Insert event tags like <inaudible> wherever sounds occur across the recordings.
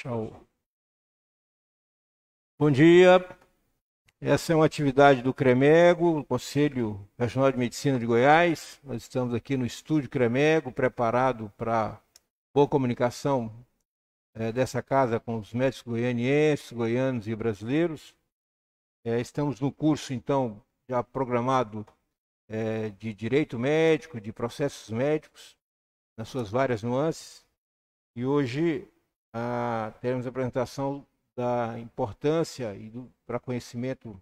Show. Bom dia. Essa é uma atividade do CREMEGO, Conselho Regional de Medicina de Goiás. Nós estamos aqui no estúdio CREMEGO, preparado para boa comunicação é, dessa casa com os médicos goianienses, goianos e brasileiros. É, estamos no curso, então, já programado é, de direito médico, de processos médicos, nas suas várias nuances. E hoje a a apresentação da importância e do para conhecimento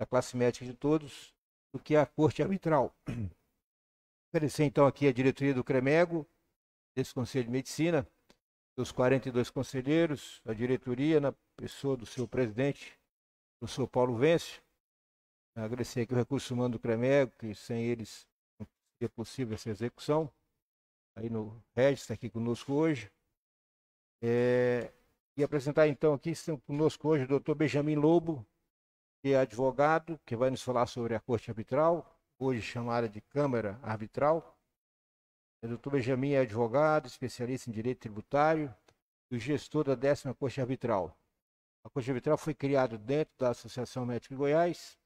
da classe médica de todos do que é a corte arbitral. Agradecer <clears throat> então aqui a diretoria do CREMEGO, desse Conselho de Medicina, os 42 conselheiros, a diretoria na pessoa do seu presidente, o senhor Paulo Vence. Agradecer aqui o recurso humano do CREMEGO, que sem eles não seria possível essa execução. Aí no Regis está aqui conosco hoje. É, e apresentar então aqui conosco hoje o doutor Benjamin Lobo, que é advogado, que vai nos falar sobre a Corte Arbitral, hoje chamada de Câmara Arbitral. O é, doutor Benjamin é advogado, especialista em direito tributário e gestor da décima Corte Arbitral. A Corte Arbitral foi criada dentro da Associação Médica de Goiás,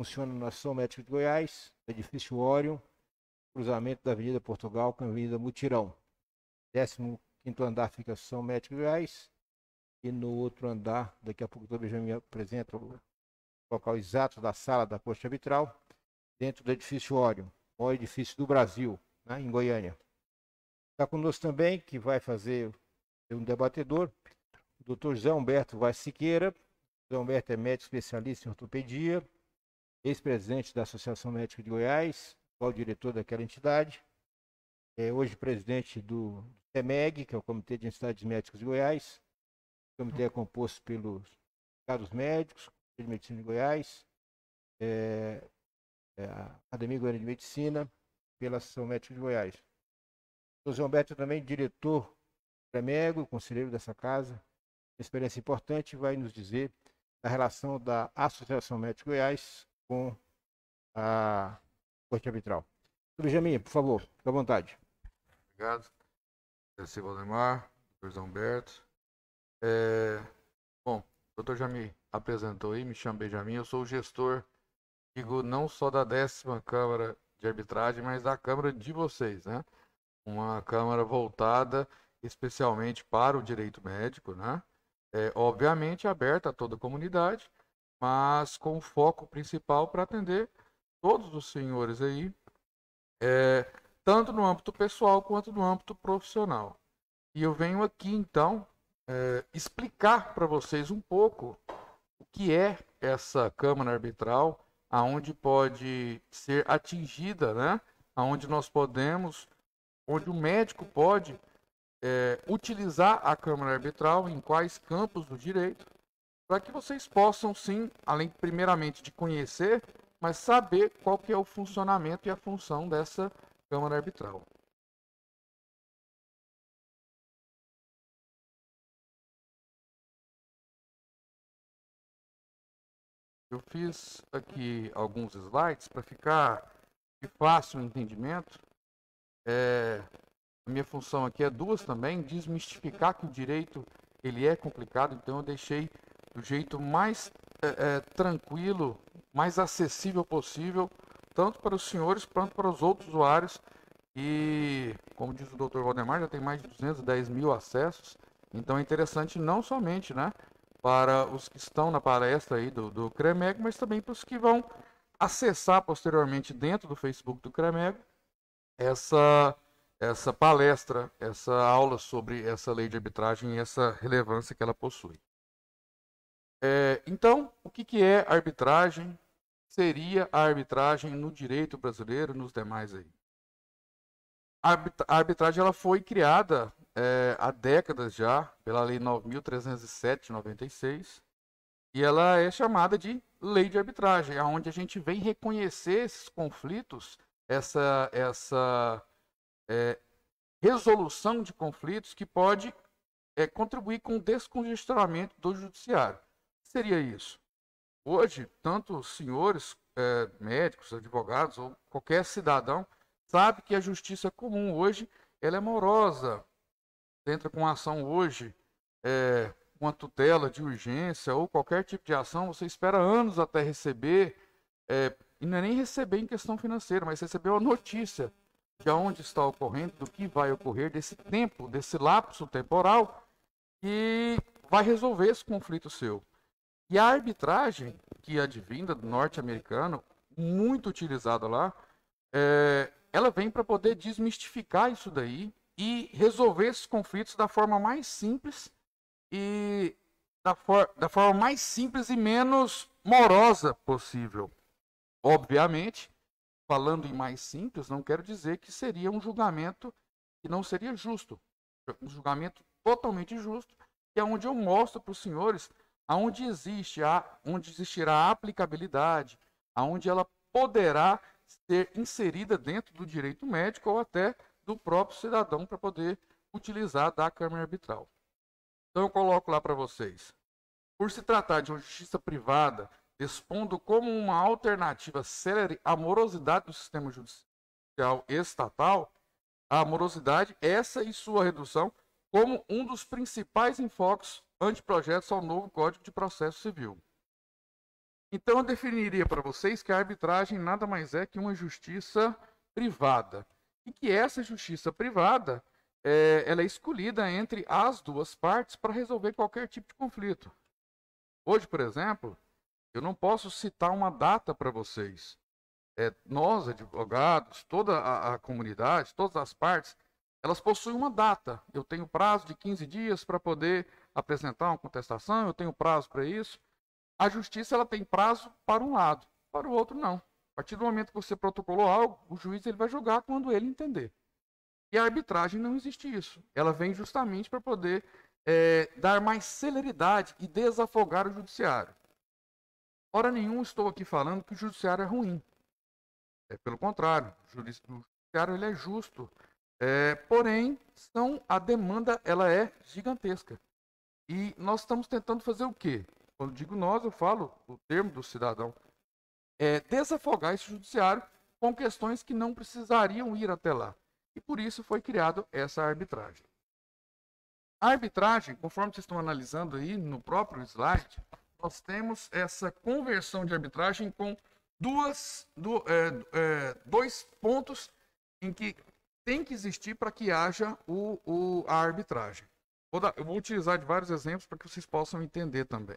funciona na Associação Médica de Goiás, edifício Orion, cruzamento da Avenida Portugal com a Avenida Mutirão quinto andar fica São Médico Gás. E no outro andar, daqui a pouco o já Benjamin apresenta o local exato da sala da Corte Arbitral, dentro do edifício Órion, o maior edifício do Brasil, né, em Goiânia. Está conosco também, que vai fazer um debatedor, o doutor José Humberto Vaz Siqueira. José Humberto é médico especialista em ortopedia, ex-presidente da Associação Médica de Goiás, atual diretor daquela entidade é, hoje presidente do CEMEG, que é o Comitê de Entidades Médicas de Goiás. O comitê é composto pelos caros Médicos, Comitê de Medicina de Goiás, é, é, a Academia Goiana de Medicina, pela Associação Médica de Goiás. O José Humberto é também, diretor do CEMEG, conselheiro dessa casa, uma experiência importante, vai nos dizer a relação da Associação Médica de Goiás com a Corte Arbitral. Benjamin, por favor, fique à vontade. Obrigado. Agradecer Valdemar, doutor Humberto. É, bom, o doutor já me apresentou aí, me chamo Benjamin, eu sou o gestor, digo, não só da décima Câmara de Arbitragem, mas da Câmara de vocês, né? Uma Câmara voltada especialmente para o direito médico, né? É, obviamente aberta a toda a comunidade, mas com foco principal para atender todos os senhores aí é, tanto no âmbito pessoal quanto no âmbito profissional. E eu venho aqui então é, explicar para vocês um pouco o que é essa Câmara Arbitral, aonde pode ser atingida, né? aonde nós podemos, onde o médico pode é, utilizar a Câmara Arbitral, em quais campos do direito, para que vocês possam sim, além primeiramente de conhecer, mas saber qual que é o funcionamento e a função dessa Câmara Arbitral. Eu fiz aqui alguns slides para ficar de fácil o entendimento. É, a minha função aqui é duas também, desmistificar que o direito ele é complicado, então eu deixei do jeito mais é, é, tranquilo, mais acessível possível tanto para os senhores quanto para os outros usuários. E, como diz o Dr. Valdemar, já tem mais de 210 mil acessos. Então é interessante não somente né, para os que estão na palestra aí do, do CREMEG, mas também para os que vão acessar posteriormente dentro do Facebook do CREMEG essa, essa palestra, essa aula sobre essa lei de arbitragem e essa relevância que ela possui. É, então, o que, que é arbitragem? seria a arbitragem no direito brasileiro e nos demais aí? A arbitragem ela foi criada é, há décadas já pela Lei 9.307 de 96 e ela é chamada de Lei de Arbitragem, aonde a gente vem reconhecer esses conflitos, essa essa é, resolução de conflitos que pode é, contribuir com o descongestionamento do judiciário. O que seria isso? Hoje, tanto os senhores é, médicos, advogados ou qualquer cidadão sabe que a justiça é comum hoje ela é morosa. Você entra com ação hoje, é, uma tutela de urgência ou qualquer tipo de ação, você espera anos até receber, é, e não é nem receber em questão financeira, mas receber uma notícia de onde está ocorrendo, do que vai ocorrer, desse tempo, desse lapso temporal, e vai resolver esse conflito seu. E a arbitragem, que advinda é do norte-americano, muito utilizada lá, é, ela vem para poder desmistificar isso daí e resolver esses conflitos da forma mais simples e da, for da forma mais simples e menos morosa possível. Obviamente, falando em mais simples, não quero dizer que seria um julgamento que não seria justo. É um julgamento totalmente justo, que é onde eu mostro para os senhores aonde existe a, onde existirá a aplicabilidade, aonde ela poderá ser inserida dentro do direito médico ou até do próprio cidadão para poder utilizar da Câmara Arbitral. Então eu coloco lá para vocês. Por se tratar de uma justiça privada, expondo como uma alternativa célere à morosidade do sistema judicial estatal, a morosidade, essa e sua redução como um dos principais enfoques anteprojetos ao novo Código de Processo Civil. Então eu definiria para vocês que a arbitragem nada mais é que uma justiça privada. E que essa justiça privada é, ela é escolhida entre as duas partes para resolver qualquer tipo de conflito. Hoje, por exemplo, eu não posso citar uma data para vocês. É, nós, advogados, toda a, a comunidade, todas as partes, elas possuem uma data. Eu tenho prazo de 15 dias para poder apresentar uma contestação, eu tenho prazo para isso. A justiça ela tem prazo para um lado, para o outro não. A partir do momento que você protocolou algo, o juiz ele vai julgar quando ele entender. E a arbitragem não existe isso. Ela vem justamente para poder é, dar mais celeridade e desafogar o judiciário. Hora nenhum estou aqui falando que o judiciário é ruim. É pelo contrário, o judiciário ele é justo é, porém, são, a demanda ela é gigantesca. E nós estamos tentando fazer o quê? Quando digo nós, eu falo o termo do cidadão. É, desafogar esse judiciário com questões que não precisariam ir até lá. E por isso foi criado essa arbitragem. A arbitragem, conforme vocês estão analisando aí no próprio slide, nós temos essa conversão de arbitragem com duas, do, é, é, dois pontos em que tem que existir para que haja o, o, a arbitragem. Vou dar, eu vou utilizar de vários exemplos para que vocês possam entender também.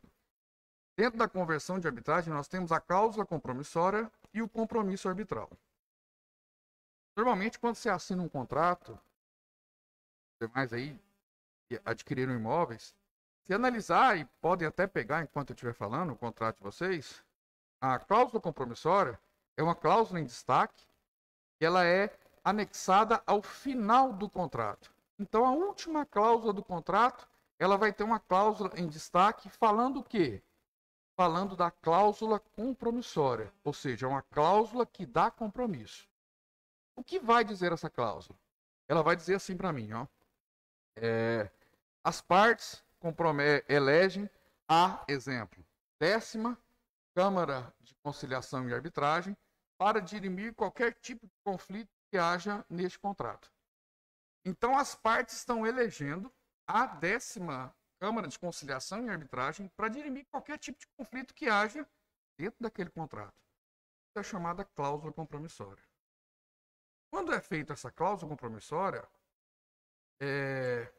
Dentro da conversão de arbitragem, nós temos a cláusula compromissória e o compromisso arbitral. Normalmente, quando você assina um contrato, demais aí adquiriram imóveis, se analisar, e podem até pegar enquanto eu estiver falando o contrato de vocês, a cláusula compromissória é uma cláusula em destaque, ela é anexada ao final do contrato. Então, a última cláusula do contrato, ela vai ter uma cláusula em destaque falando o quê? Falando da cláusula compromissória, ou seja, é uma cláusula que dá compromisso. O que vai dizer essa cláusula? Ela vai dizer assim para mim, ó. É, as partes elegem a, exemplo, décima Câmara de Conciliação e Arbitragem para dirimir qualquer tipo de conflito que haja neste contrato. Então, as partes estão elegendo a décima Câmara de Conciliação e Arbitragem para dirimir qualquer tipo de conflito que haja dentro daquele contrato. É a chamada cláusula compromissória. Quando é feita essa cláusula compromissória, é,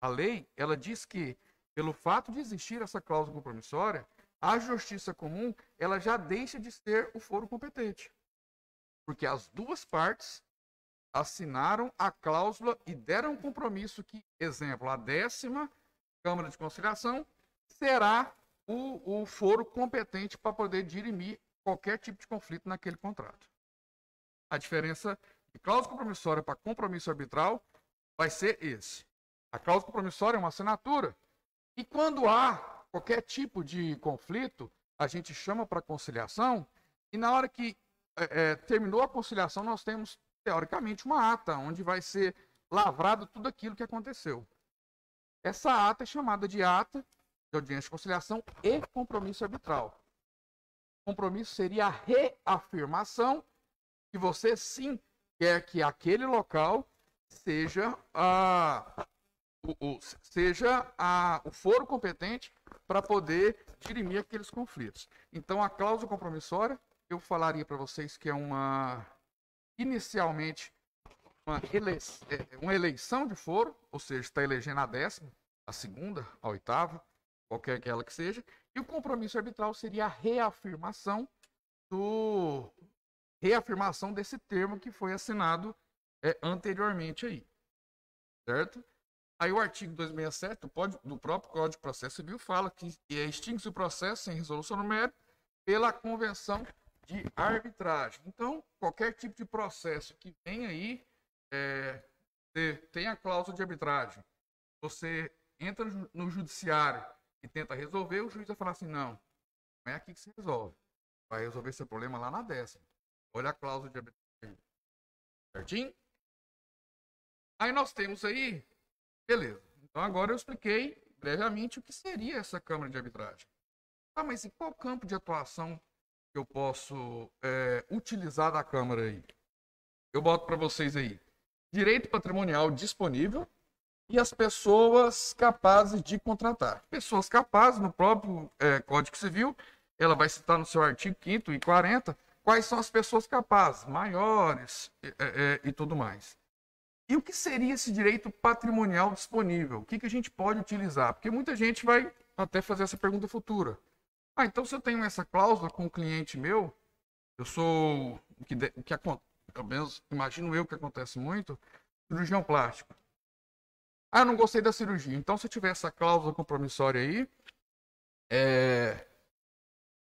a lei ela diz que, pelo fato de existir essa cláusula compromissória, a justiça comum ela já deixa de ser o foro competente. Porque as duas partes assinaram a cláusula e deram um compromisso que, exemplo, a décima Câmara de Conciliação será o, o foro competente para poder dirimir qualquer tipo de conflito naquele contrato. A diferença de cláusula compromissória para compromisso arbitral vai ser esse. A cláusula compromissória é uma assinatura. E quando há qualquer tipo de conflito, a gente chama para conciliação e na hora que é, é, terminou a conciliação, nós temos, teoricamente, uma ata, onde vai ser lavrado tudo aquilo que aconteceu. Essa ata é chamada de ata de audiência de conciliação e compromisso arbitral. compromisso seria a reafirmação que você sim quer que aquele local seja a o, o, seja a, o foro competente para poder dirimir aqueles conflitos. Então, a cláusula compromissória eu falaria para vocês que é uma, inicialmente, uma, ele, é, uma eleição de foro, ou seja, está elegendo a décima, a segunda, a oitava, qualquer que ela que seja, e o compromisso arbitral seria a reafirmação do reafirmação desse termo que foi assinado é, anteriormente aí, certo? Aí o artigo 267 do, próprio Código de Processo Civil fala que é, extingue-se o processo sem resolução mérito pela convenção de arbitragem. Então, qualquer tipo de processo que vem aí, é, tem a cláusula de arbitragem. Você entra no judiciário e tenta resolver, o juiz vai falar assim: não, não é aqui que se resolve. Vai resolver seu problema lá na décima. Olha a cláusula de arbitragem. Certinho? Aí nós temos aí, beleza. Então agora eu expliquei brevemente o que seria essa Câmara de Arbitragem. Ah, mas em qual campo de atuação eu posso é, utilizar da Câmara aí. Eu boto para vocês aí. Direito patrimonial disponível e as pessoas capazes de contratar. Pessoas capazes, no próprio é, Código Civil, ela vai citar no seu artigo 5 e 40 quais são as pessoas capazes, maiores é, é, é, e tudo mais. E o que seria esse direito patrimonial disponível? O que, que a gente pode utilizar? Porque muita gente vai até fazer essa pergunta futura. Ah, então se eu tenho essa cláusula com o cliente meu, eu sou o que, de, o que pelo menos imagino eu que acontece muito, cirurgião plástico. Ah, eu não gostei da cirurgia. Então se eu tiver essa cláusula compromissória aí, é,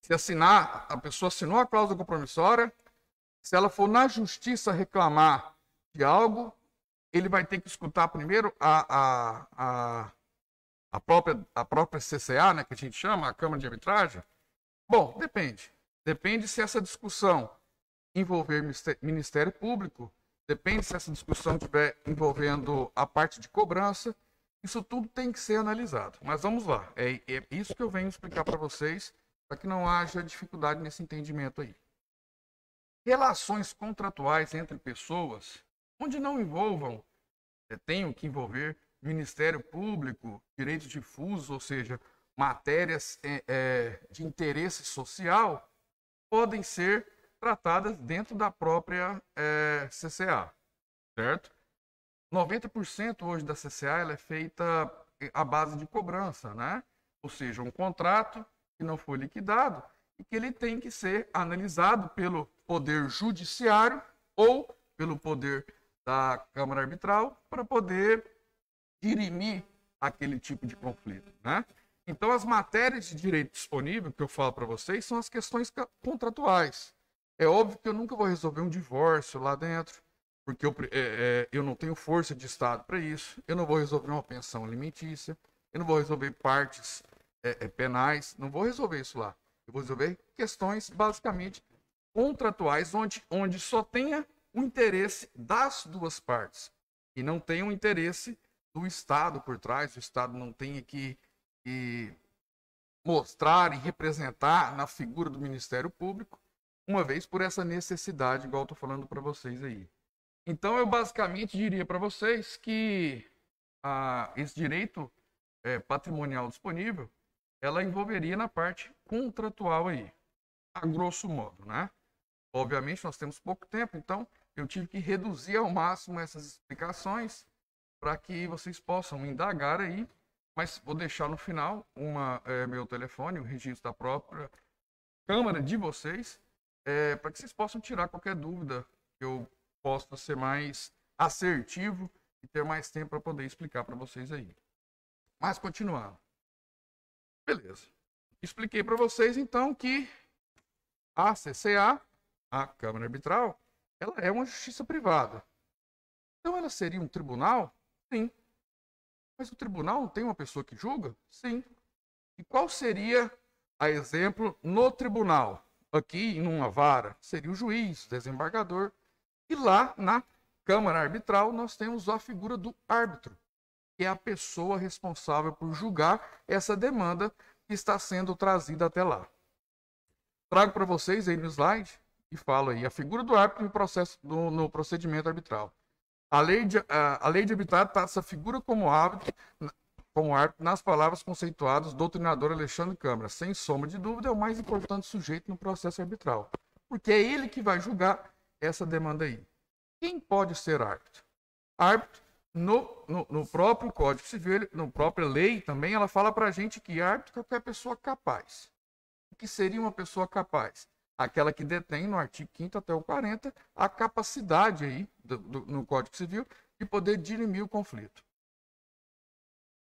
se assinar, a pessoa assinou a cláusula compromissória, se ela for na justiça reclamar de algo, ele vai ter que escutar primeiro a, a, a a própria, a própria CCA, né, que a gente chama, a Câmara de Arbitragem? Bom, depende. Depende se essa discussão envolver Ministério Público, depende se essa discussão estiver envolvendo a parte de cobrança. Isso tudo tem que ser analisado. Mas vamos lá. É, é isso que eu venho explicar para vocês, para que não haja dificuldade nesse entendimento aí. Relações contratuais entre pessoas, onde não envolvam, eh, tenham que envolver Ministério Público, direito difuso, ou seja, matérias é, é, de interesse social, podem ser tratadas dentro da própria é, CCA, certo? 90% hoje da CCA é feita é, à base de cobrança, né? Ou seja, um contrato que não foi liquidado e que ele tem que ser analisado pelo poder judiciário ou pelo poder da Câmara Arbitral para poder dirimir aquele tipo de conflito, né? Então, as matérias de direito disponível que eu falo para vocês são as questões contratuais. É óbvio que eu nunca vou resolver um divórcio lá dentro, porque eu, é, é, eu não tenho força de Estado para isso, eu não vou resolver uma pensão alimentícia, eu não vou resolver partes é, é, penais, não vou resolver isso lá. Eu vou resolver questões basicamente contratuais, onde, onde só tenha o interesse das duas partes e não tenha o interesse do Estado por trás, o Estado não tem que, que mostrar e representar na figura do Ministério Público, uma vez por essa necessidade, igual estou falando para vocês aí. Então, eu basicamente diria para vocês que esse direito é, patrimonial disponível, ela envolveria na parte contratual aí, a grosso modo, né? Obviamente, nós temos pouco tempo, então eu tive que reduzir ao máximo essas explicações para que vocês possam indagar aí. Mas vou deixar no final uma, é, meu telefone, o registro da própria câmara de vocês, é, para que vocês possam tirar qualquer dúvida que eu possa ser mais assertivo e ter mais tempo para poder explicar para vocês aí. Mas continuando. Beleza. Expliquei para vocês então que a CCA, a Câmara Arbitral, ela é uma justiça privada. Então ela seria um tribunal Sim. Mas o tribunal tem uma pessoa que julga? Sim. E qual seria, a exemplo, no tribunal? Aqui, em uma vara, seria o juiz, o desembargador. E lá, na Câmara Arbitral, nós temos a figura do árbitro, que é a pessoa responsável por julgar essa demanda que está sendo trazida até lá. Trago para vocês aí no slide e falo aí a figura do árbitro no, processo, no, no procedimento arbitral. A lei de, a, a lei de habitat tá, figura como como árbitro nas palavras conceituadas do treinador Alexandre Câmara. Sem sombra de dúvida, é o mais importante sujeito no processo arbitral, porque é ele que vai julgar essa demanda aí. Quem pode ser árbitro? Árbitro, no, no, no próprio Código Civil, na própria lei também, ela fala para a gente que árbitro é qualquer pessoa capaz. O que seria uma pessoa capaz? aquela que detém, no artigo 5 até o 40, a capacidade aí, do, do, no Código Civil, de poder dirimir o conflito.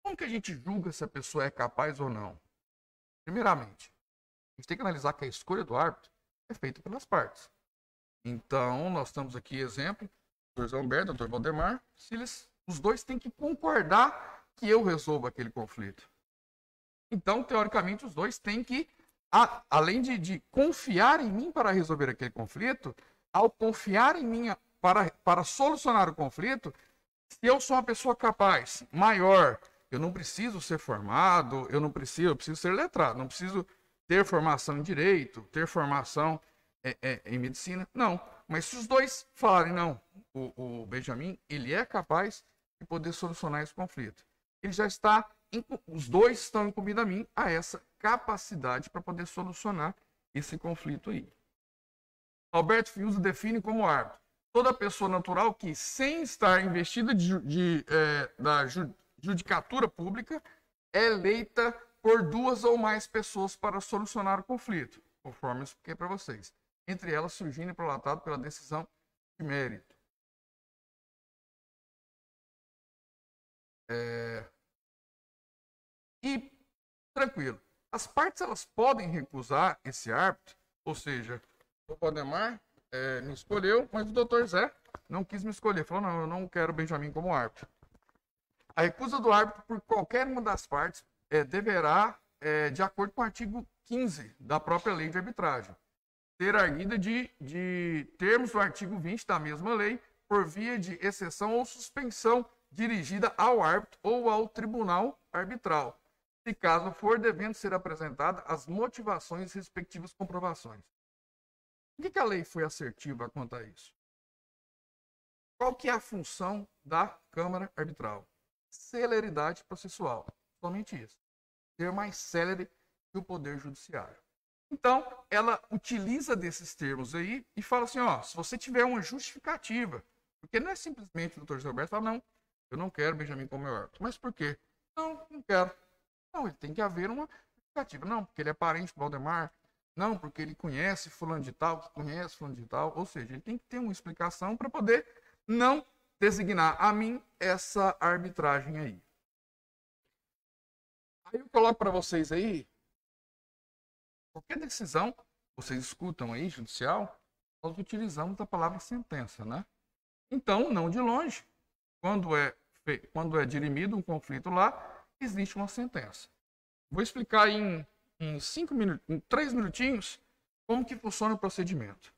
Como que a gente julga se a pessoa é capaz ou não? Primeiramente, a gente tem que analisar que a escolha do árbitro é feita pelas partes. Então, nós estamos aqui, exemplo, doutor Humberto, doutor Valdemar, se eles, os dois têm que concordar que eu resolva aquele conflito. Então, teoricamente, os dois têm que a, além de, de, confiar em mim para resolver aquele conflito, ao confiar em mim para, para solucionar o conflito, se eu sou uma pessoa capaz, maior, eu não preciso ser formado, eu não preciso, eu preciso ser letrado, não preciso ter formação em direito, ter formação é, é, em medicina, não. Mas se os dois falarem, não, o, o Benjamin, ele é capaz de poder solucionar esse conflito. Ele já está os dois estão incumbidos a mim a essa capacidade para poder solucionar esse conflito aí. Alberto Fiuza define como árbitro toda pessoa natural que, sem estar investida de, de, é, da judicatura pública, é eleita por duas ou mais pessoas para solucionar o conflito, conforme eu expliquei para vocês, entre elas surgindo e prolatado pela decisão de mérito. É... E tranquilo. As partes elas podem recusar esse árbitro, ou seja, o Podemar é, me escolheu, mas o doutor Zé não quis me escolher. Falou, não, eu não quero Benjamin como árbitro. A recusa do árbitro por qualquer uma das partes é, deverá, é, de acordo com o artigo 15 da própria lei de arbitragem, ser arguida de, de termos do artigo 20 da mesma lei por via de exceção ou suspensão dirigida ao árbitro ou ao tribunal arbitral se caso for, devendo ser apresentada as motivações e respectivas comprovações. Por que, a lei foi assertiva quanto a isso? Qual que é a função da Câmara Arbitral? Celeridade processual. Somente isso. Ser mais célere que o Poder Judiciário. Então, ela utiliza desses termos aí e fala assim, ó, se você tiver uma justificativa, porque não é simplesmente o doutor Roberto falar, não, eu não quero Benjamin como meu Mas por quê? Não, não quero. Não, ele tem que haver uma justificativa. Não, porque ele é parente do Valdemar. Não, porque ele conhece fulano de tal, que conhece fulano de tal. Ou seja, ele tem que ter uma explicação para poder não designar a mim essa arbitragem aí. Aí eu coloco para vocês aí, qualquer decisão, vocês escutam aí, judicial, nós utilizamos a palavra sentença, né? Então, não de longe, quando é, quando é dirimido um conflito lá, existe uma sentença. Vou explicar em três minutos, em minutinhos, como que funciona o procedimento.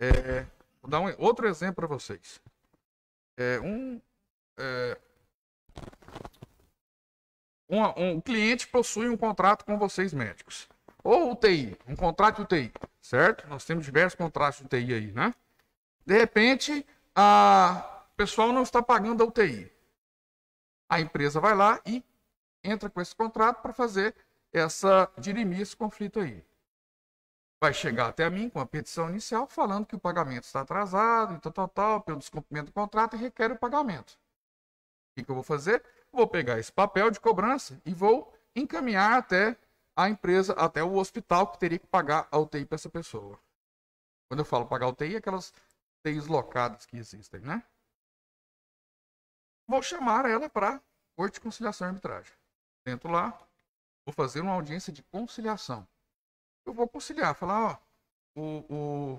É, vou dar um, outro exemplo para vocês. É, um, é, um, um cliente possui um contrato com vocês médicos. Ou UTI, um contrato UTI, certo? Nós temos diversos contratos de UTI aí, né? De repente, o pessoal não está pagando a UTI a empresa vai lá e entra com esse contrato para fazer essa dirimir esse conflito aí. Vai chegar até mim com a petição inicial falando que o pagamento está atrasado e tal, tal, tal, pelo descumprimento do contrato e requer o pagamento. O que, que eu vou fazer? Vou pegar esse papel de cobrança e vou encaminhar até a empresa, até o hospital que teria que pagar a UTI para essa pessoa. Quando eu falo pagar a UTI, é aquelas TIs locadas que existem, né? vou chamar ela para Corte de Conciliação e Arbitragem. Dentro lá, vou fazer uma audiência de conciliação. Eu vou conciliar, falar, ó, o,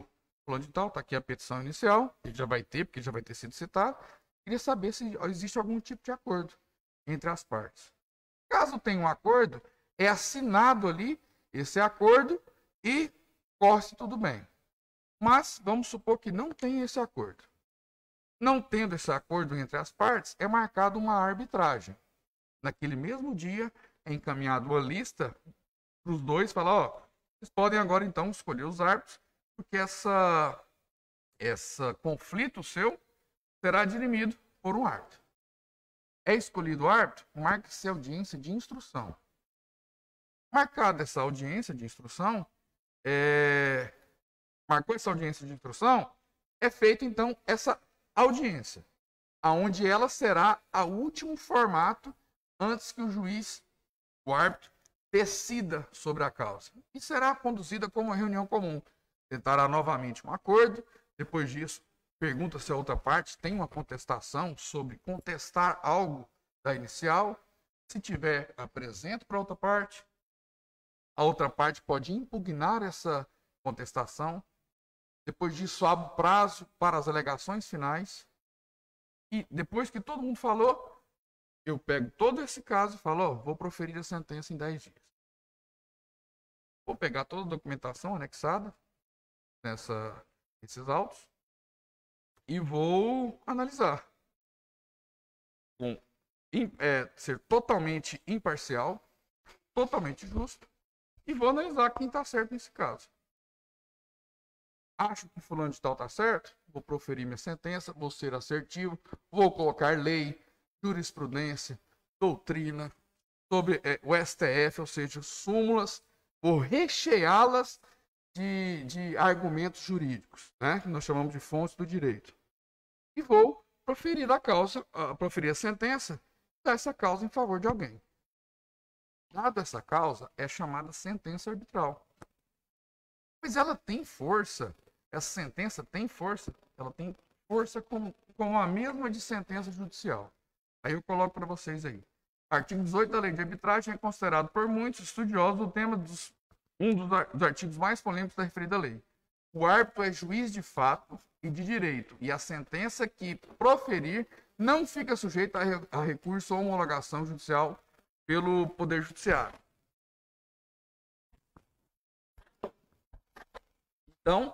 o plano de tal, tá aqui a petição inicial, ele já vai ter, porque já vai ter sido citado. Queria saber se existe algum tipo de acordo entre as partes. Caso tenha um acordo, é assinado ali esse acordo e corre tudo bem. Mas vamos supor que não tem esse acordo. Não tendo esse acordo entre as partes, é marcada uma arbitragem. Naquele mesmo dia, é encaminhada uma lista para os dois, falar, ó, vocês podem agora então escolher os árbitros, porque essa esse conflito seu será dirimido por um árbitro. É escolhido o árbitro, marque-se a audiência de instrução. Marcada essa audiência de instrução, é... marcou essa audiência de instrução, é feita então essa audiência, aonde ela será a último formato antes que o juiz, o árbitro, decida sobre a causa. E será conduzida como uma reunião comum. Tentará novamente um acordo, depois disso, pergunta se a outra parte tem uma contestação sobre contestar algo da inicial. Se tiver, apresenta para a outra parte. A outra parte pode impugnar essa contestação depois disso, abre o prazo para as alegações finais. E depois que todo mundo falou, eu pego todo esse caso e falo, vou proferir a sentença em 10 dias. Vou pegar toda a documentação anexada nessa, nesses autos e vou analisar. é, ser totalmente imparcial, totalmente justo, e vou analisar quem está certo nesse caso. Acho que fulano de tal tá certo, vou proferir minha sentença, vou ser assertivo, vou colocar lei, jurisprudência, doutrina sobre é, o STF, ou seja, súmulas, vou recheá-las de, de, argumentos jurídicos, né? que nós chamamos de fontes do direito. E vou proferir a causa, uh, proferir a sentença dessa causa em favor de alguém. Dada essa causa, é chamada sentença arbitral. Mas ela tem força essa sentença tem força, ela tem força com, com a mesma de sentença judicial. Aí eu coloco para vocês aí. Artigo 18 da Lei de Arbitragem é considerado por muitos estudiosos o tema dos um dos, dos artigos mais polêmicos da referida lei. O árbitro é juiz de fato e de direito, e a sentença que proferir não fica sujeita a, a recurso ou homologação judicial pelo Poder Judiciário. Então,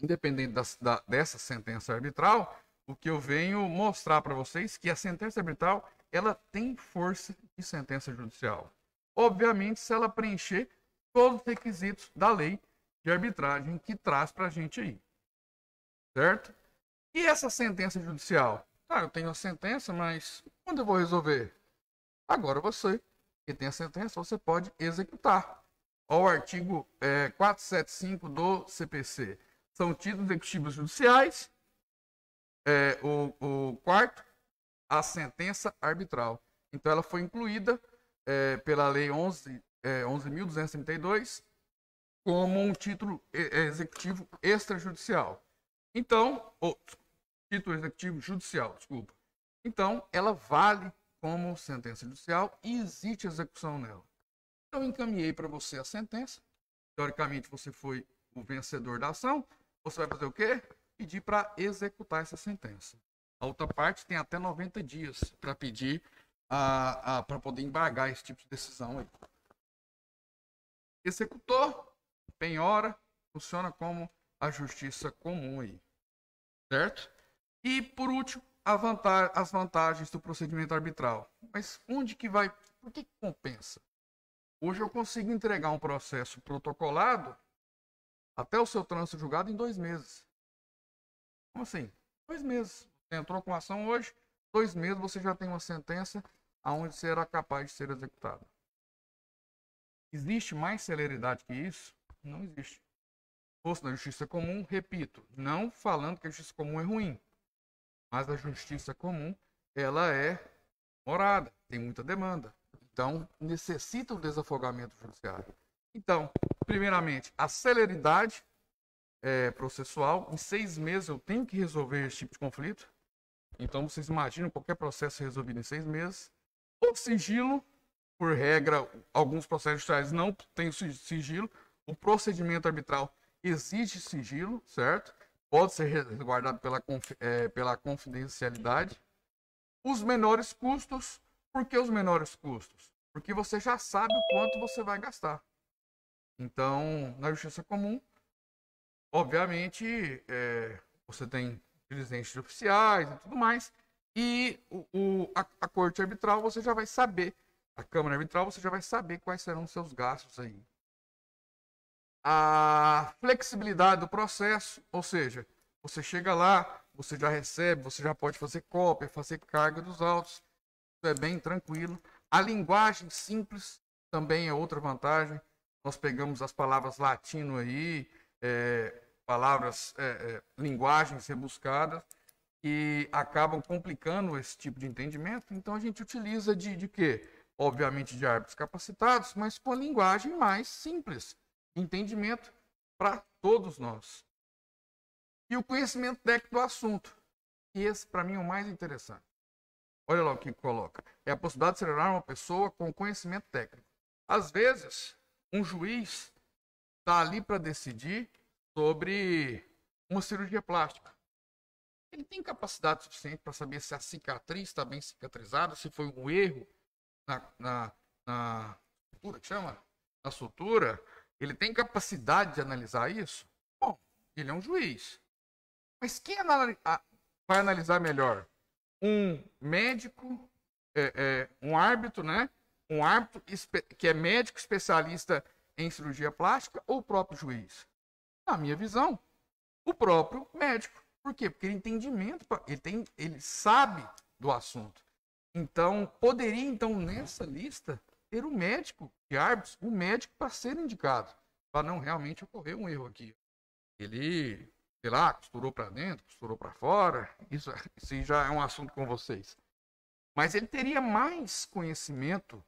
independente da, da, dessa sentença arbitral, o que eu venho mostrar para vocês que a sentença arbitral ela tem força de sentença judicial. Obviamente, se ela preencher todos os requisitos da lei de arbitragem que traz para a gente aí. Certo? E essa sentença judicial? Ah, eu tenho a sentença, mas quando eu vou resolver? Agora você, que tem a sentença, você pode executar. Olha o artigo é, 475 do CPC são títulos executivos judiciais. É, o, o, quarto, a sentença arbitral. Então, ela foi incluída é, pela Lei 11.232 é, como um título é, é, executivo extrajudicial. Então, título executivo judicial, desculpa. Então, ela vale como sentença judicial e existe execução nela. Então, encaminhei para você a sentença. Teoricamente, você foi o vencedor da ação você vai fazer o quê? Pedir para executar essa sentença. A outra parte tem até 90 dias para pedir, para poder embargar esse tipo de decisão aí. Executou, penhora, funciona como a justiça comum aí. Certo? E por último, vantagem, as vantagens do procedimento arbitral. Mas onde que vai? Por que compensa? Hoje eu consigo entregar um processo protocolado até o seu trânsito julgado em dois meses. Como assim? Dois meses. Você entrou com ação hoje, dois meses você já tem uma sentença aonde será capaz de ser executado. Existe mais celeridade que isso? Não existe. Posto na justiça comum, repito, não falando que a justiça comum é ruim, mas a justiça comum, ela é morada, tem muita demanda. Então, necessita o desafogamento judiciário. Então, primeiramente, a celeridade é, processual. Em seis meses eu tenho que resolver esse tipo de conflito. Então, vocês imaginam qualquer processo resolvido em seis meses. O sigilo, por regra, alguns processos judiciais não têm sigilo. O procedimento arbitral exige sigilo, certo? Pode ser resguardado pela, é, pela confidencialidade. Os menores custos. Por que os menores custos? Porque você já sabe o quanto você vai gastar. Então, na justiça comum, obviamente, é, você tem dirigentes oficiais e tudo mais, e o, o a, a, corte arbitral você já vai saber, a Câmara Arbitral você já vai saber quais serão os seus gastos aí. A flexibilidade do processo, ou seja, você chega lá, você já recebe, você já pode fazer cópia, fazer carga dos autos, isso é bem tranquilo. A linguagem simples também é outra vantagem nós pegamos as palavras latino aí, é, palavras, é, é, linguagens rebuscadas, que acabam complicando esse tipo de entendimento. Então a gente utiliza de, de quê? Obviamente de árbitros capacitados, mas com a linguagem mais simples, entendimento para todos nós. E o conhecimento técnico do assunto. E esse, para mim, é o mais interessante. Olha lá o que coloca. É a possibilidade de acelerar uma pessoa com conhecimento técnico. Às vezes, um juiz está ali para decidir sobre uma cirurgia plástica. Ele tem capacidade suficiente para saber se a cicatriz está bem cicatrizada, se foi um erro na, na, na sutura, que chama? Na sutura. Ele tem capacidade de analisar isso? Bom, ele é um juiz. Mas quem vai analisar melhor? Um médico, é, é, um árbitro, né? um árbitro que é médico especialista em cirurgia plástica ou o próprio juiz? Na minha visão, o próprio médico. Por quê? Porque ele tem entendimento, ele, tem, ele sabe do assunto. Então, poderia, então, nessa lista, ter o um médico de árbitros, o um médico para ser indicado. Para não realmente ocorrer um erro aqui. Ele, sei lá, costurou para dentro, costurou para fora. Isso, isso já é um assunto com vocês. Mas ele teria mais conhecimento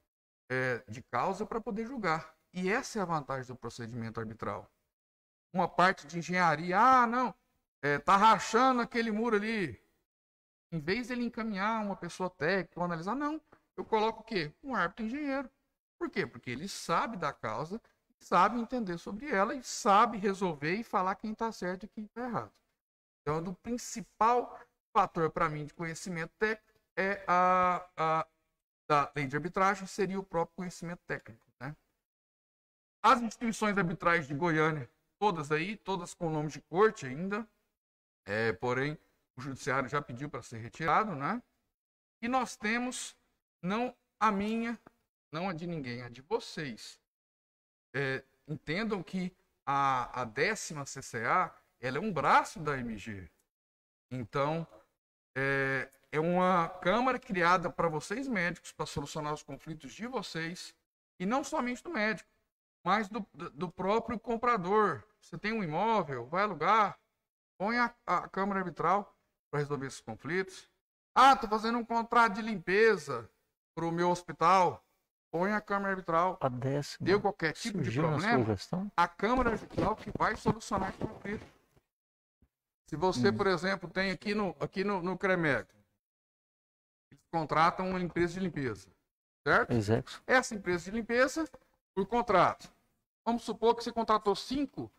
é, de causa para poder julgar. E essa é a vantagem do procedimento arbitral. Uma parte de engenharia, ah, não, é, tá rachando aquele muro ali. Em vez dele encaminhar uma pessoa técnica, analisar, não, eu coloco o quê? Um árbitro engenheiro. Por quê? Porque ele sabe da causa, sabe entender sobre ela e sabe resolver e falar quem está certo e quem está errado. Então, o principal fator para mim de conhecimento técnico é a, a da lei de arbitragem seria o próprio conhecimento técnico. Né? As instituições arbitrais de Goiânia, todas aí, todas com nome de corte ainda, é, porém o judiciário já pediu para ser retirado, né? E nós temos, não a minha, não a de ninguém, a de vocês. É, entendam que a, a décima CCA ela é um braço da MG. Então, é, é uma Câmara criada para vocês médicos, para solucionar os conflitos de vocês, e não somente do médico, mas do, do próprio comprador. Você tem um imóvel, vai alugar, põe a, a Câmara Arbitral para resolver esses conflitos. Ah, estou fazendo um contrato de limpeza para o meu hospital. Põe a Câmara Arbitral. Tá a décima. Deu qualquer tipo Surgiu de problema. A Câmara Arbitral que vai solucionar o conflito. Se você, hum. por exemplo, tem aqui no, aqui no, no CREMEC, contratam uma empresa de limpeza, certo? Exato. Essa empresa de limpeza, por contrato. Vamos supor que você contratou cinco,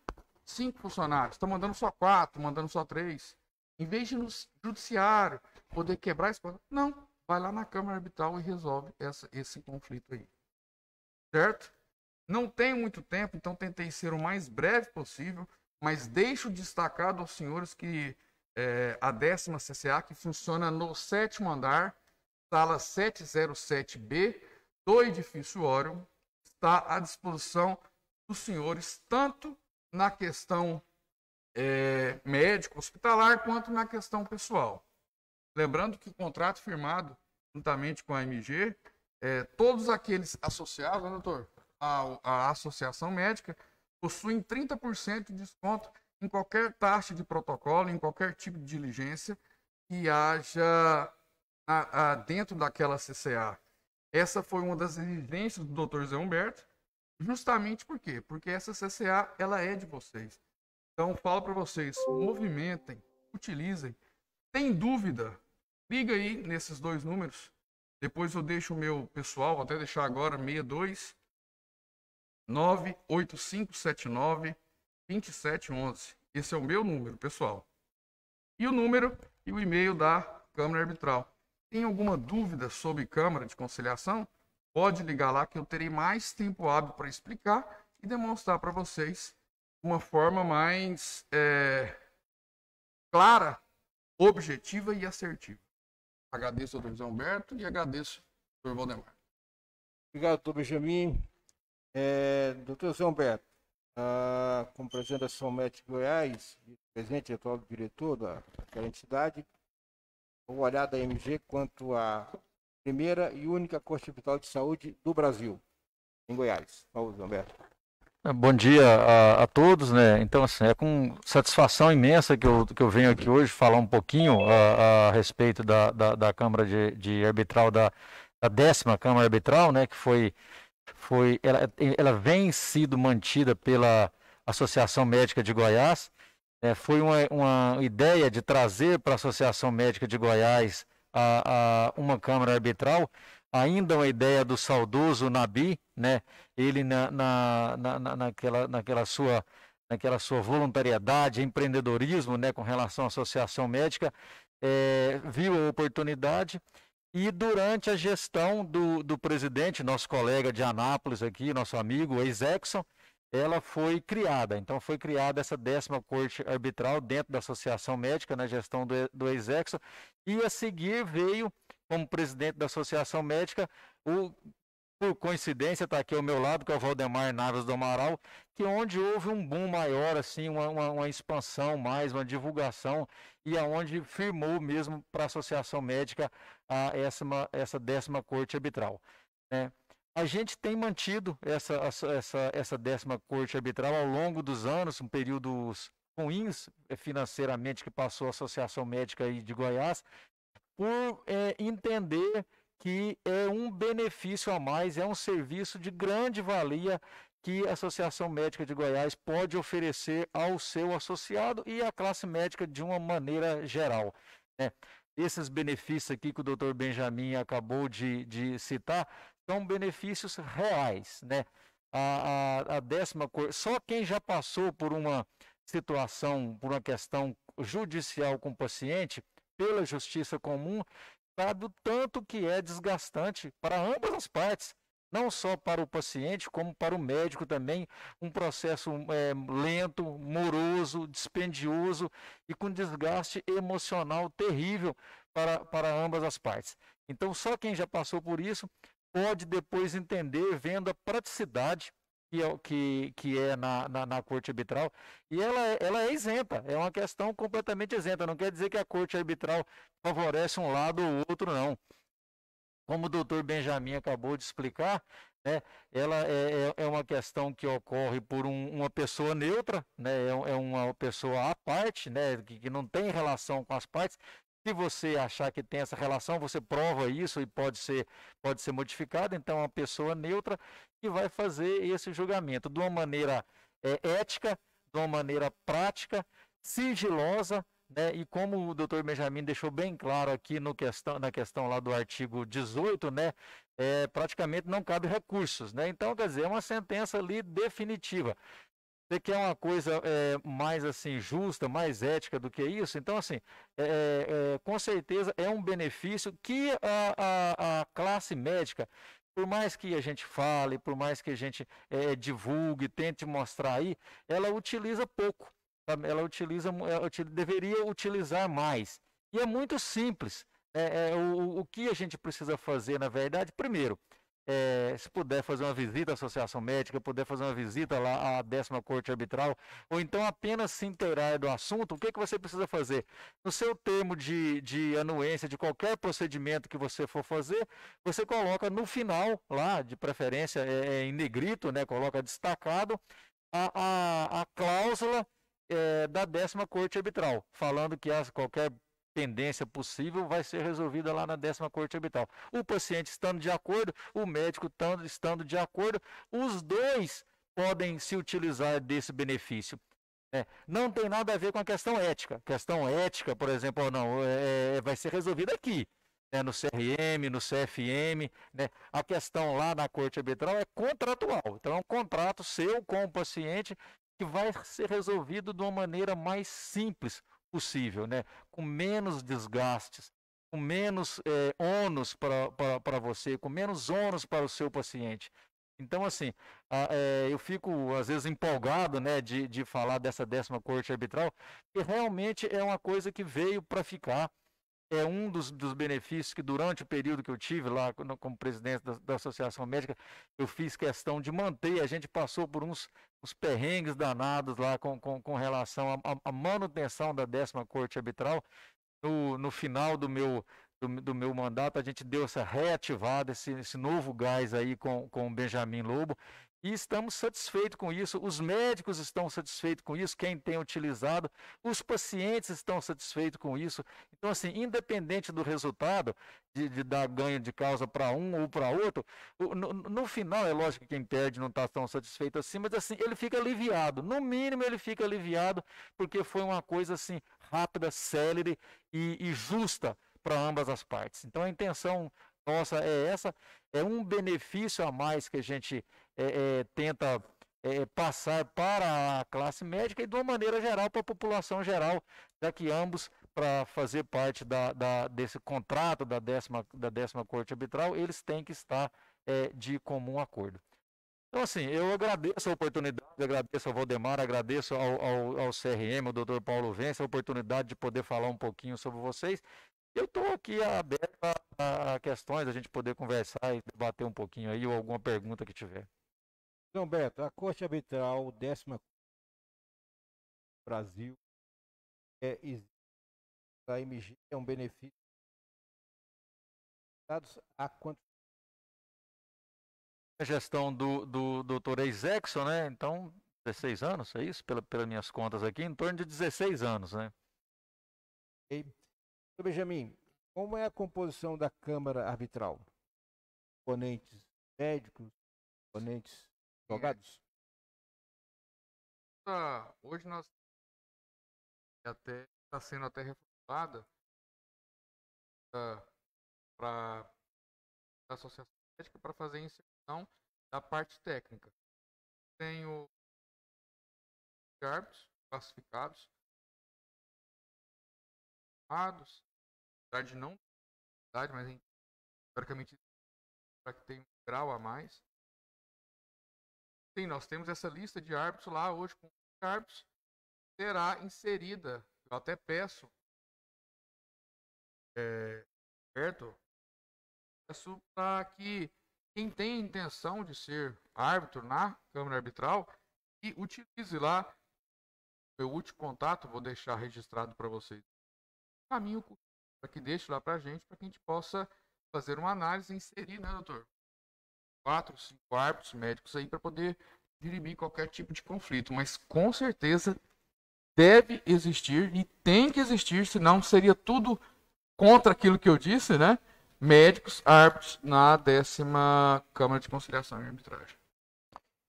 cinco funcionários, está mandando só quatro, mandando só três. Em vez de no judiciário poder quebrar esse contrato, não. Vai lá na Câmara Arbitral e resolve essa, esse conflito aí. Certo? Não tenho muito tempo, então tentei ser o mais breve possível, mas deixo destacado aos senhores que é, a décima CCA, que funciona no sétimo andar, sala 707B do edifício Orion, está à disposição dos senhores, tanto na questão é, médico-hospitalar quanto na questão pessoal. Lembrando que o contrato firmado juntamente com a MG, é, todos aqueles associados, né, doutor, à, à associação médica, possuem 30% de desconto em qualquer taxa de protocolo, em qualquer tipo de diligência que haja a, a, dentro daquela CCA. Essa foi uma das exigências do Dr. Zé Humberto, justamente por quê? Porque essa CCA ela é de vocês. Então, falo para vocês, movimentem, utilizem. Tem dúvida? Liga aí nesses dois números. Depois eu deixo o meu pessoal, vou até deixar agora 62 98579 2711. Esse é o meu número, pessoal. E o número e o e-mail da Câmara Arbitral. Tem alguma dúvida sobre Câmara de Conciliação? Pode ligar lá que eu terei mais tempo hábil para explicar e demonstrar para vocês uma forma mais é, clara, objetiva e assertiva. Agradeço ao Dr. José Humberto e agradeço ao Dr. Valdemar. Obrigado, Dr. Benjamin. É, Dr. José Humberto, ah, como presidente da Somet Goiás, e atual diretor daquela entidade, o olhar da MG quanto à primeira e única Corte Hospital de Saúde do Brasil, em Goiás. Vamos, ah, Bom dia a, a, todos, né? Então, assim, é com satisfação imensa que eu, que eu venho aqui hoje falar um pouquinho a, a respeito da, da, da, Câmara de, de Arbitral, da, da, décima Câmara Arbitral, né? Que foi, foi ela, ela vem sido mantida pela Associação Médica de Goiás, é, foi uma, uma, ideia de trazer para a Associação Médica de Goiás a, a uma Câmara Arbitral, ainda uma ideia do saudoso Nabi, né? ele na, na, na, naquela, naquela, sua, naquela sua voluntariedade, empreendedorismo né? com relação à associação médica, é, viu a oportunidade e durante a gestão do, do presidente, nosso colega de Anápolis aqui, nosso amigo, ex-Exxon, ela foi criada. Então, foi criada essa décima corte arbitral dentro da Associação Médica, na gestão do, do exército e a seguir veio, como presidente da Associação Médica, o por coincidência, está aqui ao meu lado, que é o Valdemar Naves do Amaral, que é onde houve um boom maior, assim, uma, uma, uma expansão mais, uma divulgação, e aonde firmou mesmo para a Associação Médica a essa, essa décima corte arbitral. Né? A gente tem mantido essa, essa, essa décima corte arbitral ao longo dos anos, um período ruins eh, financeiramente que passou a Associação Médica aí de Goiás, por é, entender que é um benefício a mais, é um serviço de grande valia que a Associação Médica de Goiás pode oferecer ao seu associado e à classe médica de uma maneira geral. Né? Esses benefícios aqui que o doutor Benjamin acabou de, de citar são benefícios reais, né? A, a, a décima coisa, só quem já passou por uma situação, por uma questão judicial com o paciente, pela justiça comum, sabe o tanto que é desgastante para ambas as partes, não só para o paciente, como para o médico também, um processo é, lento, moroso, dispendioso e com desgaste emocional terrível para, para ambas as partes. Então, só quem já passou por isso pode depois entender vendo a praticidade que é, que, que é na, na, na, corte arbitral. E ela, é, ela é isenta, é uma questão completamente isenta. Não quer dizer que a corte arbitral favorece um lado ou outro, não. Como o doutor Benjamin acabou de explicar, né, ela é, é, é uma questão que ocorre por um, uma pessoa neutra, né, é, é uma pessoa à parte, né, que, que não tem relação com as partes, se você achar que tem essa relação, você prova isso e pode ser, pode ser modificado. Então, é uma pessoa neutra que vai fazer esse julgamento de uma maneira é, ética, de uma maneira prática, sigilosa, né? E como o doutor Benjamin deixou bem claro aqui no questão, na questão lá do artigo 18, né? É, praticamente não cabe recursos, né? Então, quer dizer, é uma sentença ali definitiva. Você quer uma coisa é, mais assim justa, mais ética do que isso? Então, assim, é, é, com certeza é um benefício que a, a, a classe médica por mais que a gente fale, por mais que a gente é, divulgue, tente mostrar aí, ela utiliza pouco. Ela utiliza, ela util, deveria utilizar mais. E é muito simples. É, é, o, o que a gente precisa fazer, na verdade, primeiro, é, se puder fazer uma visita à associação médica, puder fazer uma visita lá à décima corte arbitral, ou então apenas se inteirar do assunto, o que, é que você precisa fazer? No seu termo de, de anuência de qualquer procedimento que você for fazer, você coloca no final lá, de preferência é, é em negrito, né, coloca destacado, a, a, a cláusula é, da décima corte arbitral, falando que as, qualquer pendência possível vai ser resolvida lá na décima corte arbitral. O paciente estando de acordo, o médico estando de acordo, os dois podem se utilizar desse benefício. É, não tem nada a ver com a questão ética. Questão ética, por exemplo, não, é, é vai ser resolvida aqui, né, no CRM, no CFM. Né? A questão lá na corte arbitral é contratual. Então, é um contrato seu com o paciente que vai ser resolvido de uma maneira mais simples, possível, né? com menos desgastes, com menos é, ônus para você, com menos ônus para o seu paciente. Então, assim, a, é, eu fico às vezes empolgado né, de, de falar dessa décima corte arbitral, que realmente é uma coisa que veio para ficar. É um dos, dos benefícios que, durante o período que eu tive lá como presidente da, da Associação Médica, eu fiz questão de manter. A gente passou por uns os perrengues danados lá com, com, com relação à manutenção da décima corte arbitral. No, no final do meu, do, do, meu mandato, a gente deu essa reativada, esse, esse novo gás aí com, com o Benjamin Lobo e estamos satisfeitos com isso, os médicos estão satisfeitos com isso, quem tem utilizado, os pacientes estão satisfeitos com isso. Então, assim, independente do resultado, de, de dar ganho de causa para um ou para outro, no, no, final, é lógico que quem perde não está tão satisfeito assim, mas assim, ele fica aliviado, no mínimo ele fica aliviado, porque foi uma coisa assim, rápida, célere e, e justa para ambas as partes. Então, a intenção nossa é essa, é um benefício a mais que a gente é, é, tenta é, é, passar para a classe médica e de uma maneira geral para a população geral, já que ambos, para fazer parte da, da, desse contrato da décima, da décima corte arbitral, eles têm que estar é, de comum acordo. Então, assim, eu agradeço a oportunidade, agradeço ao Valdemar, agradeço ao, ao, ao CRM, ao doutor Paulo Vence, a oportunidade de poder falar um pouquinho sobre vocês. Eu estou aqui aberto a, a, questões, a gente poder conversar e debater um pouquinho aí ou alguma pergunta que tiver. Então, Beto, a Corte Arbitral 10 Brasil é, a MG é um benefício dados a quanto a gestão do, do doutor Exxon, né? Então, 16 anos, é isso? Pela, pelas minhas contas aqui, em torno de 16 anos, né? E, Benjamin, como é a composição da Câmara Arbitral? Componentes médicos, componentes é. jogados? Ah, hoje nós até está sendo até reformulada ah, para a associação médica para fazer a inserção da parte técnica. Tem os árbitros classificados, de não, mas em teoricamente para que tenha um grau a mais. Sim, nós temos essa lista de árbitros lá hoje com árbitros. Será inserida. Eu até peço. É, certo? Peço para que quem tem intenção de ser árbitro na Câmara Arbitral e utilize lá meu último contato, vou deixar registrado para vocês. Caminho para que deixe lá para a gente, para que a gente possa fazer uma análise e inserir, né, doutor? quatro, cinco árbitros médicos aí para poder dirimir qualquer tipo de conflito, mas com certeza deve existir e tem que existir, senão seria tudo contra aquilo que eu disse, né? Médicos, árbitros na décima Câmara de Conciliação e Arbitragem.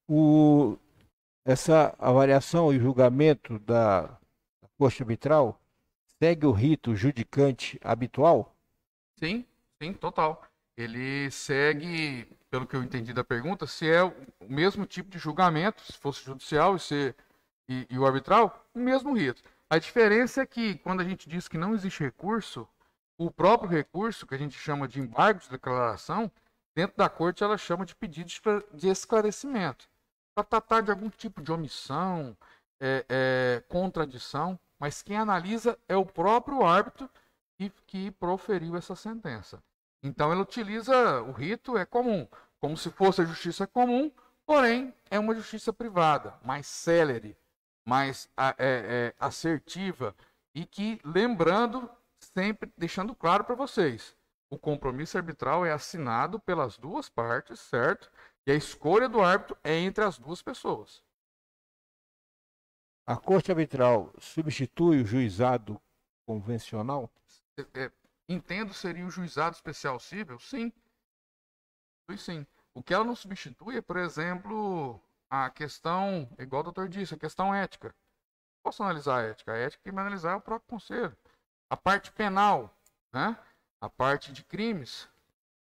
O, essa avaliação e julgamento da, da Corte Arbitral segue o rito judicante habitual? Sim, sim, total. Ele segue pelo que eu entendi da pergunta, se é o mesmo tipo de julgamento, se fosse judicial e, se, e, e o arbitral, o mesmo rito. A diferença é que, quando a gente diz que não existe recurso, o próprio recurso, que a gente chama de embargo de declaração, dentro da corte ela chama de pedido de esclarecimento. Para tratar de algum tipo de omissão, é, é, contradição, mas quem analisa é o próprio árbitro que, que proferiu essa sentença. Então ela utiliza, o rito é comum, como se fosse a justiça comum, porém é uma justiça privada, mais célere, mais é, é, assertiva e que, lembrando, sempre deixando claro para vocês, o compromisso arbitral é assinado pelas duas partes, certo? E a escolha do árbitro é entre as duas pessoas. A corte arbitral substitui o juizado convencional? É, é entendo seria o juizado especial civil, sim substitui sim. O que ela não substitui é, por exemplo, a questão, igual o doutor disse, a questão ética. Posso analisar a ética? A ética que vai analisar é o próprio conselho. A parte penal, né? a parte de crimes,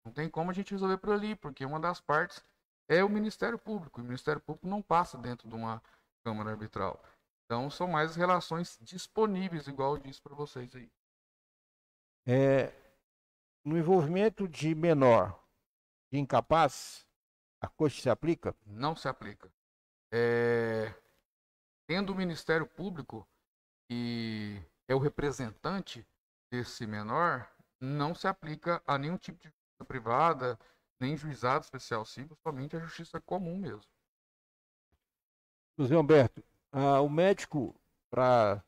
não tem como a gente resolver por ali, porque uma das partes é o Ministério Público. O Ministério Público não passa dentro de uma Câmara Arbitral. Então são mais relações disponíveis, igual eu disse para vocês aí. É, no envolvimento de menor, de incapaz, a coxa se aplica? Não se aplica. É... Tendo o Ministério Público, que é o representante desse menor, não se aplica a nenhum tipo de justiça privada, nem juizado especial civil, somente a justiça comum mesmo. José Humberto, ah, o médico, para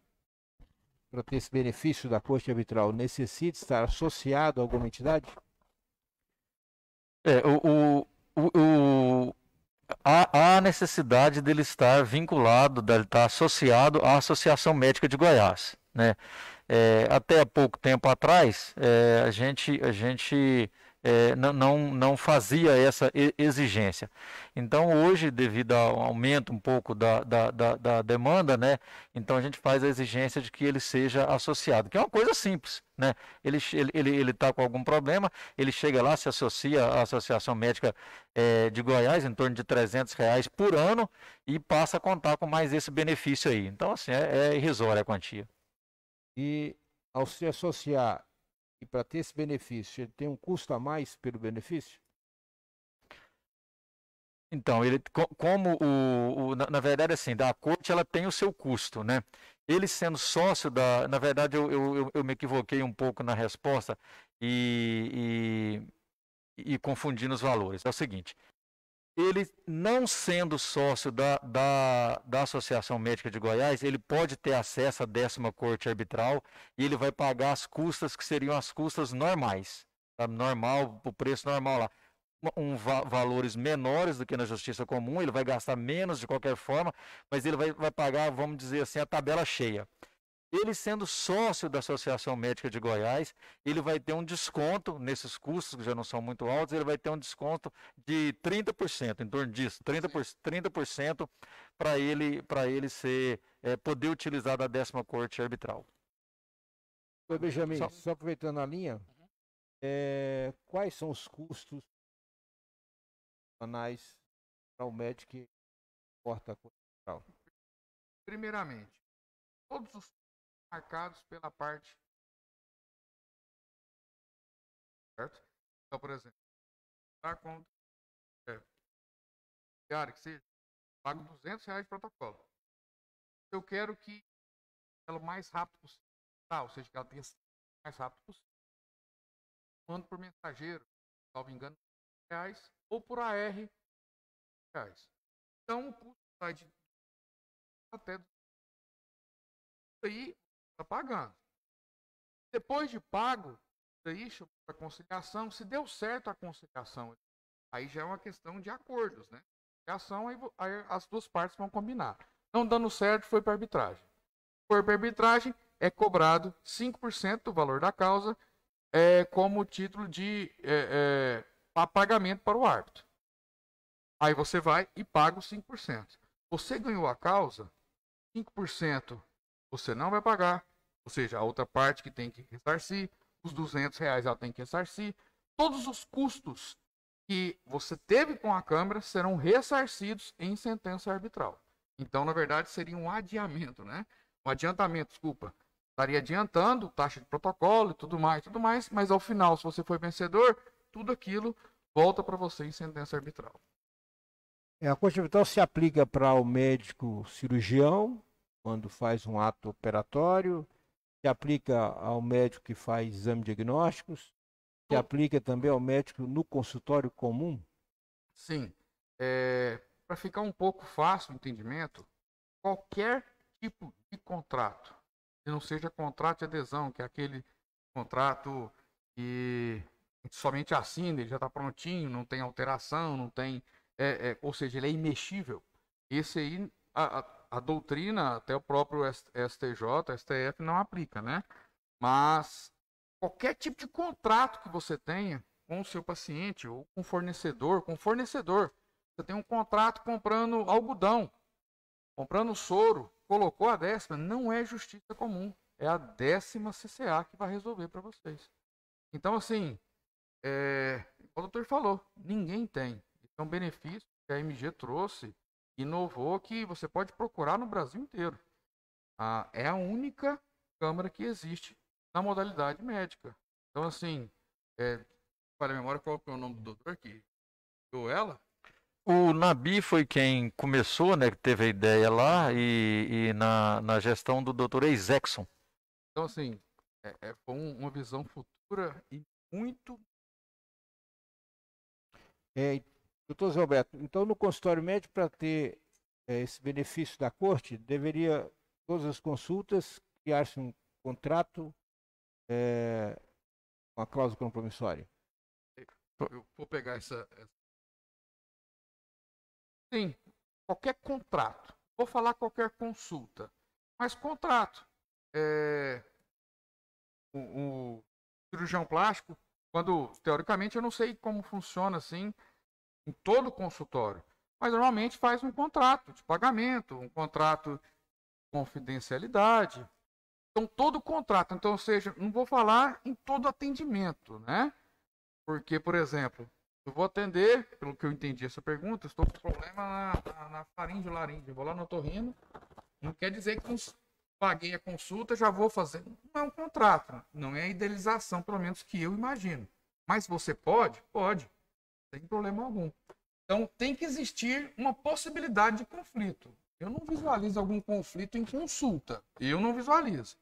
ter esse benefício da corte arbitral, necessita estar associado a alguma entidade? É, o, o, o, há, há necessidade dele estar vinculado, dele estar associado à Associação Médica de Goiás. Né? É, até pouco tempo atrás, é, a gente, a gente é, não, não, não fazia essa exigência. Então, hoje, devido ao aumento um pouco da, da, da, da, demanda, né, então a gente faz a exigência de que ele seja associado, que é uma coisa simples. Né? Ele está ele, ele, ele tá com algum problema, ele chega lá, se associa à Associação Médica é, de Goiás, em torno de 300 reais por ano, e passa a contar com mais esse benefício aí. Então, assim, é, é irrisória a quantia. E ao se associar e para ter esse benefício, ele tem um custo a mais pelo benefício? Então, ele, como o, o na, na, verdade, assim, da corte ela tem o seu custo, né? Ele sendo sócio da, na verdade, eu, eu, eu me equivoquei um pouco na resposta e, e, e confundindo os valores. É o seguinte, ele não sendo sócio da, da, da Associação Médica de Goiás, ele pode ter acesso à décima corte arbitral e ele vai pagar as custas que seriam as custas normais, tá? normal, o preço normal lá. Um, valores menores do que na justiça comum, ele vai gastar menos de qualquer forma, mas ele vai, vai pagar, vamos dizer assim, a tabela cheia. Ele sendo sócio da Associação Médica de Goiás, ele vai ter um desconto nesses custos, que já não são muito altos, ele vai ter um desconto de 30%, em torno disso, 30%, 30% para ele, pra ele ser, é, poder utilizar da décima corte arbitral. Oi, Benjamin, só, só aproveitando a linha, uhum. é, quais são os custos anais para o médico que corta a corte arbitral? Primeiramente, todos os marcados pela parte. Certo? Então, por exemplo, a conta é, diária que seja, pago 200 reais de protocolo. Eu quero que ela o mais rápido possível, tá, ou seja, que ela tenha mais rápido possível. Mando por mensageiro, salvo engano, reais, ou por AR, reais. Então, o custo sai de até aí Está pagando. Depois de pago, daí a para conciliação. Se deu certo a conciliação, aí já é uma questão de acordos, né? Conciliação, aí, aí as duas partes vão combinar. Não dando certo, foi para arbitragem. Foi para arbitragem, é cobrado 5% do valor da causa é, como título de é, é, pagamento para o árbitro. Aí você vai e paga os 5%. Você ganhou a causa, você não vai pagar. Ou seja, a outra parte que tem que ressarcir, os 200 reais ela tem que ressarcir. Todos os custos que você teve com a Câmara serão ressarcidos em sentença arbitral. Então, na verdade, seria um adiamento, né? Um adiantamento, desculpa. Estaria adiantando taxa de protocolo e tudo mais, tudo mais, mas ao final, se você foi vencedor, tudo aquilo volta para você em sentença arbitral. É, a Corte Arbitral se aplica para o médico cirurgião, quando faz um ato operatório, se aplica ao médico que faz exame diagnósticos, se aplica também ao médico no consultório comum? Sim. É, Para ficar um pouco fácil o entendimento, qualquer tipo de contrato, que não seja contrato de adesão, que é aquele contrato que somente assina, ele já está prontinho, não tem alteração, não tem. É, é, ou seja, ele é imexível. Esse aí, a, a, a doutrina, até o próprio STJ, STF, não aplica, né? Mas qualquer tipo de contrato que você tenha com o seu paciente ou com fornecedor, com fornecedor, você tem um contrato comprando algodão, comprando soro, colocou a décima, não é justiça comum. É a décima CCA que vai resolver para vocês. Então, assim, é, o doutor falou, ninguém tem. Então, benefício que a MG trouxe inovou que você pode procurar no Brasil inteiro. Ah, é a única câmara que existe na modalidade médica. Então, assim, é, para a memória, qual que é o nome do doutor aqui? Ou ela? O Nabi foi quem começou, né, que teve a ideia lá e, e na, na gestão do ex Eisexon. Então, assim, é, é, uma visão futura e muito... É, Doutor Zé Alberto, então no consultório médico, para ter é, esse benefício da corte, deveria todas as consultas criar-se um contrato é, com a cláusula compromissória? Eu vou pegar essa. Sim, qualquer contrato. Vou falar qualquer consulta. Mas contrato. É, o, o cirurgião plástico, quando, teoricamente, eu não sei como funciona assim em todo o consultório. Mas normalmente faz um contrato de pagamento, um contrato de confidencialidade. Então, todo contrato. Então, ou seja, não vou falar em todo atendimento, né? Porque, por exemplo, eu vou atender, pelo que eu entendi essa pergunta, estou com problema na, na, na faringe laringe. vou lá no torrino, Não quer dizer que paguei a consulta, já vou fazer. Não é um contrato, não é a idealização, pelo menos que eu imagino. Mas você pode? Pode. Sem problema algum. Então tem que existir uma possibilidade de conflito. Eu não visualizo algum conflito em consulta. Eu não visualizo.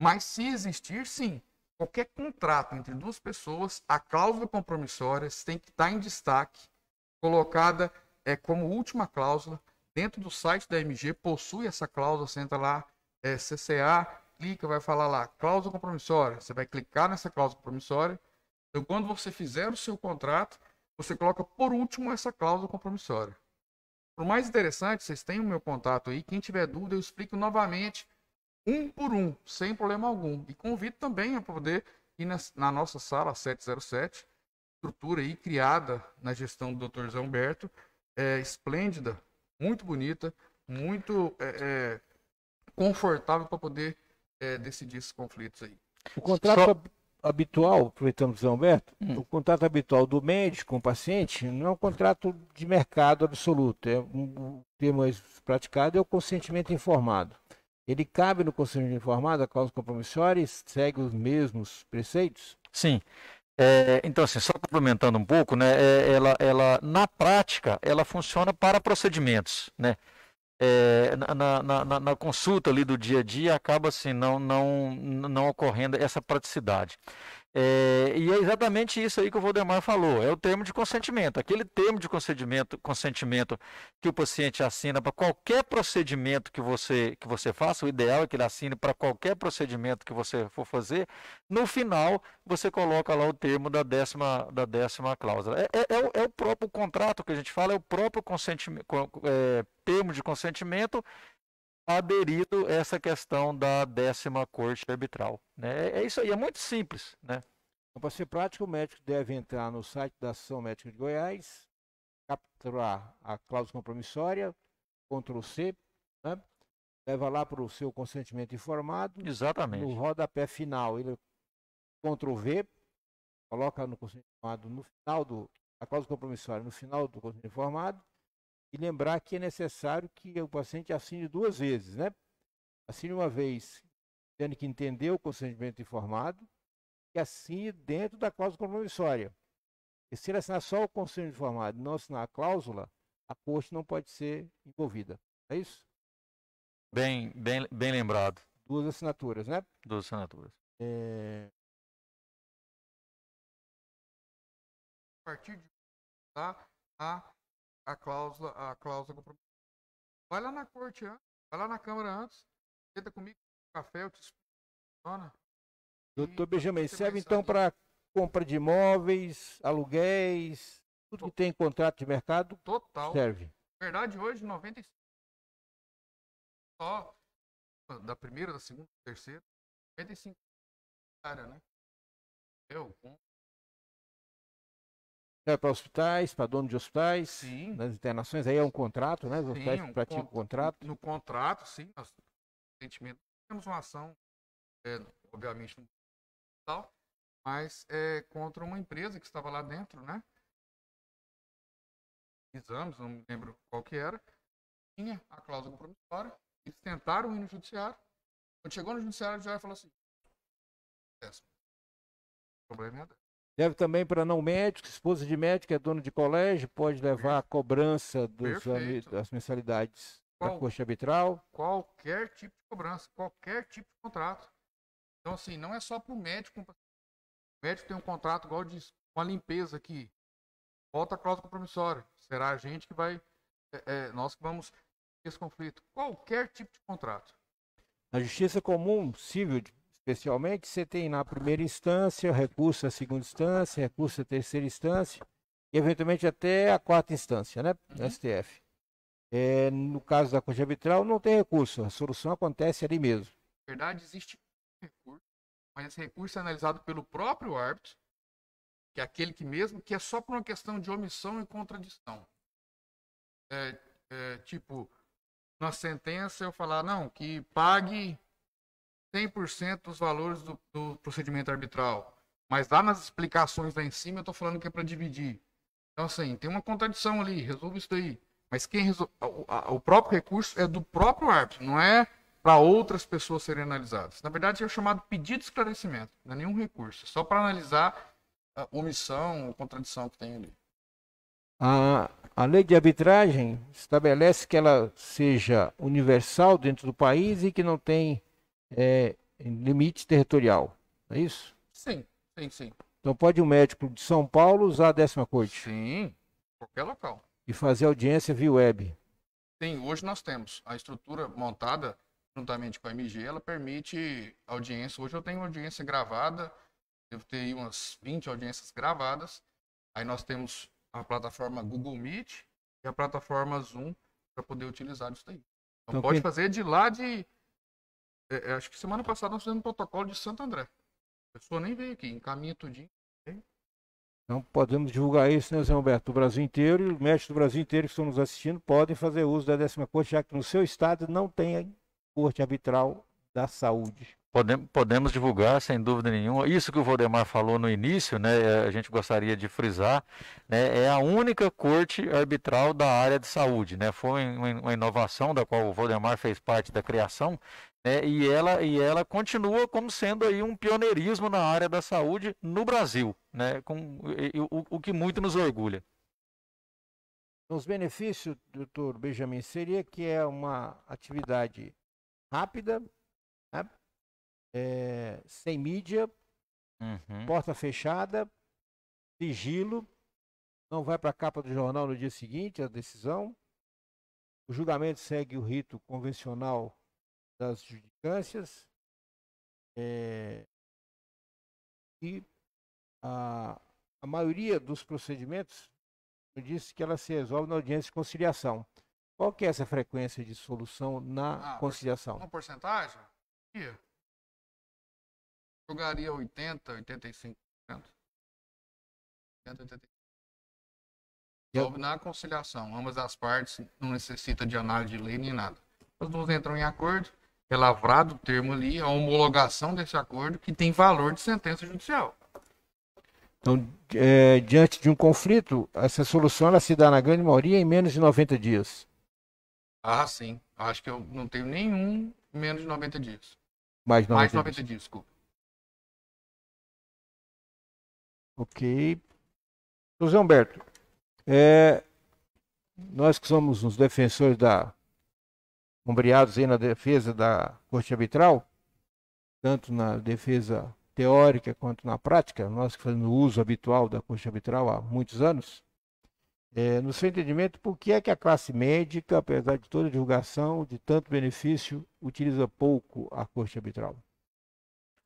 Mas se existir, sim. Qualquer contrato entre duas pessoas, a cláusula compromissória tem que estar em destaque, colocada é, como última cláusula. Dentro do site da MG possui essa cláusula, você entra lá, é, CCA, clica, vai falar lá, cláusula compromissória. Você vai clicar nessa cláusula compromissória. Então, quando você fizer o seu contrato, você coloca por último essa cláusula compromissória. Por mais interessante, vocês têm o meu contato aí. Quem tiver dúvida, eu explico novamente, um por um, sem problema algum. E convido também a poder ir na, na nossa sala 707, estrutura aí criada na gestão do Dr. Zé Humberto, é, esplêndida, muito bonita, muito é, é, confortável para poder é, decidir esses conflitos aí. O contrato Só habitual, aproveitamos o Alberto, hum. o contrato habitual do médico com o paciente não é um contrato de mercado absoluto. É um, o termo mais praticado é o consentimento informado. Ele cabe no consentimento informado, a cláusula compromissória segue os mesmos preceitos? Sim. É, então, assim, só complementando um pouco, né, é, ela, ela, na prática, ela funciona para procedimentos. Né? é, na, na, na, na, consulta ali do dia a dia acaba assim não não não ocorrendo essa praticidade é, e é exatamente isso aí que o Valdemar falou, é o termo de consentimento. Aquele termo de consentimento, consentimento que o paciente assina para qualquer procedimento que você, que você faça, o ideal é que ele assine para qualquer procedimento que você for fazer. No final, você coloca lá o termo da décima, da décima cláusula. É, é, é o, é o, próprio contrato que a gente fala, é o próprio consentimento, é, termo de consentimento aderido essa questão da décima corte arbitral. Né? É, é isso aí, é muito simples. Né? Então, para ser prático, o médico deve entrar no site da ação Médica de Goiás, capturar a cláusula compromissória, Ctrl C, né? leva lá para o seu consentimento informado. Exatamente. No rodapé final, ele Ctrl V, coloca no consentimento informado no final do. A cláusula compromissória no final do consentimento informado e lembrar que é necessário que o paciente assine duas vezes, né? Assine uma vez, tendo que entender o consentimento informado, e assine dentro da cláusula compromissória. E se ele assinar só o consentimento informado e não assinar a cláusula, a corte não pode ser envolvida. É isso? Bem, bem, bem lembrado. Duas assinaturas, né? Duas assinaturas. É... A partir de tá? a a cláusula, a cláusula comprometida. Vai lá na corte antes, vai lá na Câmara antes, senta comigo, café, eu te explico. Doutor Benjamin, serve então para compra de imóveis, aluguéis, tudo que tem contrato de mercado? Total. Serve. verdade, hoje, 95% só da primeira, da segunda, da terceira, 95% área, né? Eu, com é para hospitais, para dono de hospitais, sim. nas internações, aí é um contrato, né? Os sim, hospitais um praticam contrato. No contrato, sim, nós temos uma ação, é, obviamente, no hospital, mas é contra uma empresa que estava lá dentro, né? Exames, não me lembro qual que era, tinha a cláusula promissória, eles tentaram ir no judiciário, quando chegou no judiciário, o judiciário falou assim, o problema é da Deve também para não médico, esposa de médico, é dono de colégio, pode levar a cobrança dos, das mensalidades Qual, da coxa arbitral. Qualquer tipo de cobrança, qualquer tipo de contrato. Então, assim, não é só para o médico. O médico tem um contrato igual de uma limpeza aqui. Volta a cláusula compromissória. Será a gente que vai. É, é, nós que vamos esse conflito. Qualquer tipo de contrato. Na justiça comum civil, de especialmente, você tem na primeira instância, recurso à segunda instância, recurso à terceira instância e, eventualmente, até a quarta instância, né? Uhum. STF. É, no caso da corte arbitral, não tem recurso, a solução acontece ali mesmo. Na verdade, existe recurso, mas esse recurso é analisado pelo próprio árbitro, que é aquele que mesmo, que é só por uma questão de omissão e contradição. É, é, tipo, na sentença eu falar, não, que pague 100% dos valores do, do, procedimento arbitral. Mas lá nas explicações lá em cima eu estou falando que é para dividir. Então, assim, tem uma contradição ali, resolve isso daí. Mas quem resolve. O, o próprio recurso é do próprio árbitro, não é para outras pessoas serem analisadas. Na verdade, é chamado pedido de esclarecimento, não é nenhum recurso, é só para analisar a omissão ou contradição que tem ali. A, a lei de arbitragem estabelece que ela seja universal dentro do país e que não tem é, limite territorial. É isso? Sim, sim, sim. Então pode um médico de São Paulo usar a décima corte? Sim, qualquer local. E fazer audiência via web? Sim, hoje nós temos a estrutura montada juntamente com a MG, ela permite audiência. Hoje eu tenho audiência gravada, devo ter aí umas 20 audiências gravadas. Aí nós temos a plataforma Google Meet e a plataforma Zoom para poder utilizar isso daí. Então, então pode quem... fazer de lá de é, é, acho que semana passada nós fizemos um protocolo de Santo André. A pessoa nem veio aqui, encaminha tudinho. Não podemos divulgar isso, né, Zé Roberto? O Brasil inteiro e o mestre do Brasil inteiro que estão nos assistindo podem fazer uso da décima corte, já que no seu estado não tem corte arbitral da saúde. Podemos, podemos divulgar, sem dúvida nenhuma. Isso que o Valdemar falou no início, né, é, a gente gostaria de frisar, né, é a única corte arbitral da área de saúde. Né? Foi uma inovação da qual o Valdemar fez parte da criação, né? E, ela, e ela continua como sendo aí um pioneirismo na área da saúde no Brasil, né? Com, e, o, o que muito nos orgulha. Os benefícios, doutor Benjamin, seria que é uma atividade rápida, né? é, sem mídia, uhum. porta fechada, sigilo, não vai para a capa do jornal no dia seguinte a decisão. O julgamento segue o rito convencional das judicâncias é, e a, a maioria dos procedimentos disse que ela se resolve na audiência de conciliação. Qual que é essa frequência de solução na ah, conciliação? Uma porcentagem? Ih, jogaria 80, 85%. 80, 85%. Eu... Na conciliação, ambas as partes não necessita de análise de lei nem nada. As duas entram em acordo, é lavrado o termo ali, a homologação desse acordo que tem valor de sentença judicial. Então, é, diante de um conflito, essa solução ela se dá na grande maioria em menos de 90 dias. Ah, sim. Acho que eu não tenho nenhum menos de 90 dias. Mais 90, Mais 90 dias. dias, desculpa. Ok. José Humberto, é, nós que somos os defensores da ombreados aí na defesa da corte arbitral, tanto na defesa teórica quanto na prática, nós que fazemos uso habitual da corte arbitral há muitos anos, é, no seu entendimento, por que é que a classe médica, apesar de toda a divulgação, de tanto benefício, utiliza pouco a corte arbitral?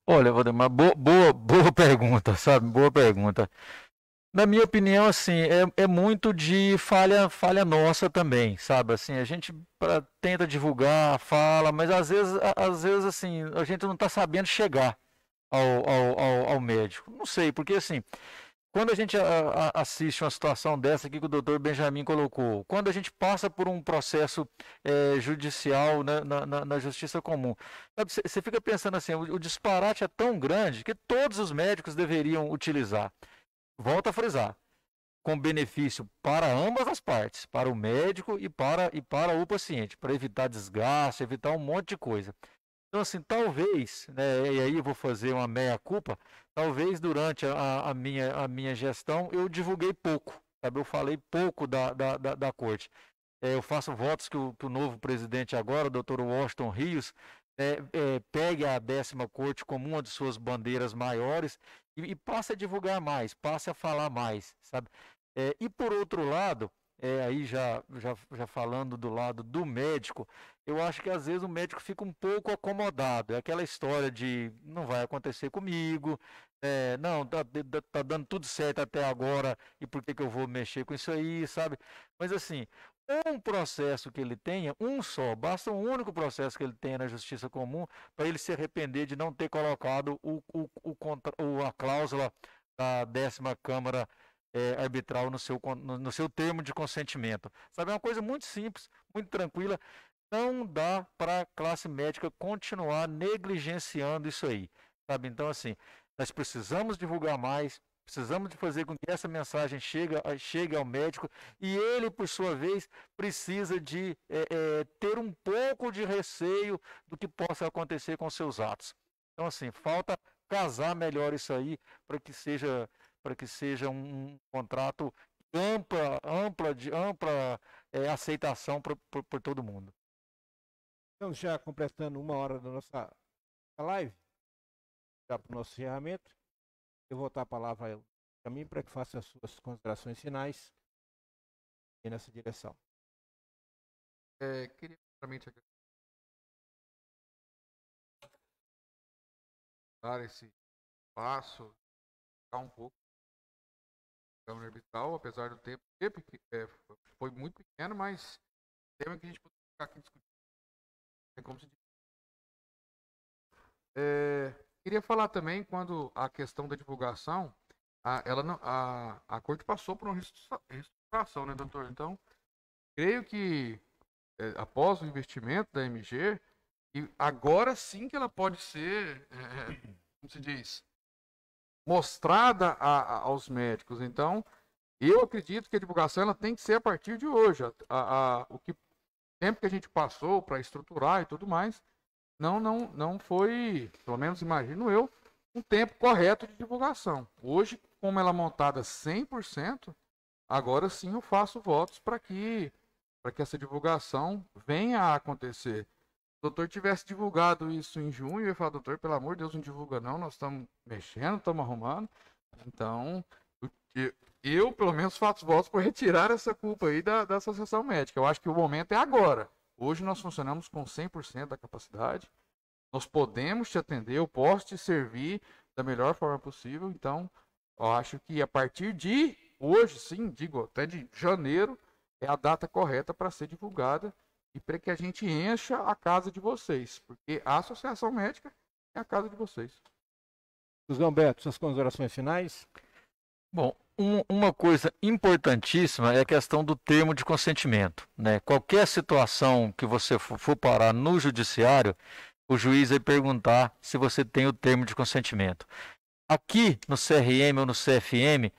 Olha, Valdemar, boa, boa, boa pergunta, sabe? Boa pergunta na minha opinião, assim, é, é muito de falha, falha nossa também, sabe? Assim, a gente pra, tenta divulgar, fala, mas às vezes, às vezes, assim, a gente não está sabendo chegar ao, ao, ao, ao médico. Não sei, porque assim, quando a gente a, a, assiste uma situação dessa aqui que o doutor Benjamin colocou, quando a gente passa por um processo é, judicial né, na, na, na, justiça comum, você fica pensando assim, o, o disparate é tão grande que todos os médicos deveriam utilizar volta a frisar, com benefício para ambas as partes, para o médico e para, e para o paciente, para evitar desgaste, evitar um monte de coisa. Então, assim, talvez, né, e aí eu vou fazer uma meia-culpa, talvez durante a, a, minha, a minha gestão eu divulguei pouco, sabe? Eu falei pouco da, da, da, da corte. É, eu faço votos que o, que o novo presidente agora, o doutor Washington Rios, é, é, pegue a décima corte como uma de suas bandeiras maiores e, e passe a divulgar mais, passe a falar mais, sabe? É, e por outro lado, é, aí já, já, já falando do lado do médico, eu acho que às vezes o médico fica um pouco acomodado. É aquela história de não vai acontecer comigo, é, não, tá, tá dando tudo certo até agora, e por que, que eu vou mexer com isso aí, sabe? Mas assim, um processo que ele tenha, um só, basta um único processo que ele tenha na justiça comum para ele se arrepender de não ter colocado o, o, o contra, a cláusula da décima Câmara é, Arbitral no seu, no, no seu termo de consentimento. Sabe, é uma coisa muito simples, muito tranquila. Não dá para a classe médica continuar negligenciando isso aí. Sabe, então assim, nós precisamos divulgar mais, Precisamos de fazer com que essa mensagem chegue, chegue ao médico e ele, por sua vez, precisa de é, é, ter um pouco de receio do que possa acontecer com seus atos. Então, assim, falta casar melhor isso aí para que seja para que seja um contrato ampla, ampla, de ampla é, aceitação por, por, por, todo mundo. Então, já completando uma hora da nossa live, já para o nosso encerramento, eu vou dar a palavra para mim para que faça as suas considerações finais e nessa direção. É, queria primeiramente dar esse passo, ficar um pouco da câmara orbital, apesar do tempo é, foi muito pequeno, mas tema que a gente pode ficar aqui discutindo. É como se diz. É, Queria falar também quando a questão da divulgação, a, ela não, a, a corte passou por uma reestruturação, né, doutor? Então, creio que é, após o investimento da MG, e agora sim que ela pode ser, é, é, como se diz, mostrada a, a, aos médicos. Então, eu acredito que a divulgação ela tem que ser a partir de hoje. A, o que tempo que a gente passou para estruturar e tudo mais, não, não, não foi, pelo menos imagino eu, um tempo correto de divulgação. Hoje, como ela é montada 100%, agora sim eu faço votos para que, que essa divulgação venha a acontecer. Se o doutor tivesse divulgado isso em junho, eu ia falar, doutor, pelo amor de Deus, não divulga não, nós estamos mexendo, estamos arrumando. Então, eu, eu, pelo menos, faço votos por retirar essa culpa aí da, da associação médica. Eu acho que o momento é agora. Hoje nós funcionamos com 100% da capacidade. Nós podemos te atender, eu posso te servir da melhor forma possível. Então, eu acho que a partir de hoje, sim, digo até de janeiro, é a data correta para ser divulgada e para que a gente encha a casa de vocês, porque a Associação Médica é a casa de vocês. José Humberto, suas considerações finais? Bom, um, uma coisa importantíssima é a questão do termo de consentimento. Né? Qualquer situação que você for, for parar no judiciário, o juiz vai perguntar se você tem o termo de consentimento. Aqui no CRM ou no CFM,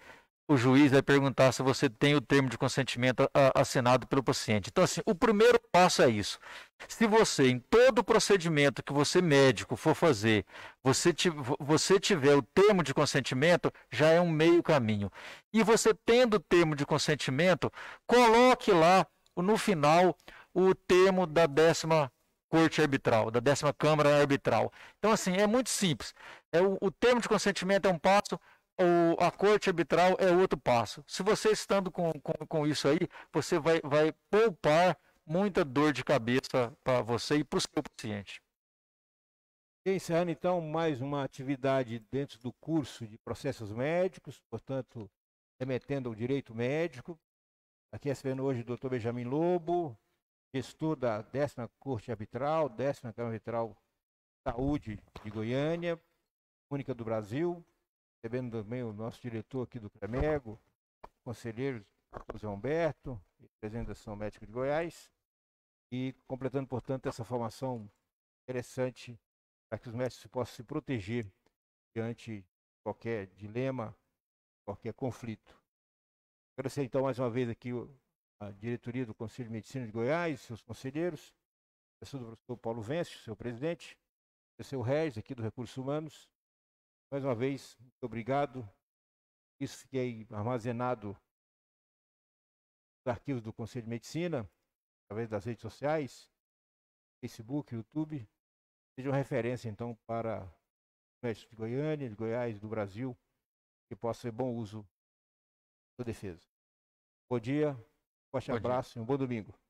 o juiz vai perguntar se você tem o termo de consentimento assinado pelo paciente. Então, assim, o primeiro passo é isso. Se você, em todo procedimento que você, médico, for fazer, você, você tiver o termo de consentimento, já é um meio caminho. E você tendo o termo de consentimento, coloque lá, no final, o termo da décima corte arbitral, da décima câmara arbitral. Então, assim, é muito simples. É o, o termo de consentimento é um passo, o, a corte arbitral é outro passo. Se você estando com, com, com isso aí, você vai, vai poupar muita dor de cabeça para você e para o seu paciente. Encerrando então mais uma atividade dentro do curso de processos médicos, portanto, remetendo ao direito médico. Aqui recebendo hoje o doutor Benjamin Lobo, gestor da décima Corte Arbitral, décima Câmara Arbitral Saúde de Goiânia, única do Brasil, recebendo também o nosso diretor aqui do Cremego, conselheiro José Humberto, presidente da Ação Médica de Goiás, e completando, portanto, essa formação interessante para que os médicos possam se proteger diante de qualquer dilema, qualquer conflito. Agradecer então mais uma vez aqui a diretoria do Conselho de Medicina de Goiás, seus conselheiros, o professor Paulo Vencio, seu presidente, o seu Regis aqui do Recursos Humanos, mais uma vez, muito obrigado. Isso fiquei é armazenado nos arquivos do Conselho de Medicina, através das redes sociais, Facebook, YouTube. seja uma referência, então, para médicos de Goiânia, de Goiás, do Brasil, que possa ser bom uso da defesa. Bom dia, forte bom abraço dia. e um bom domingo.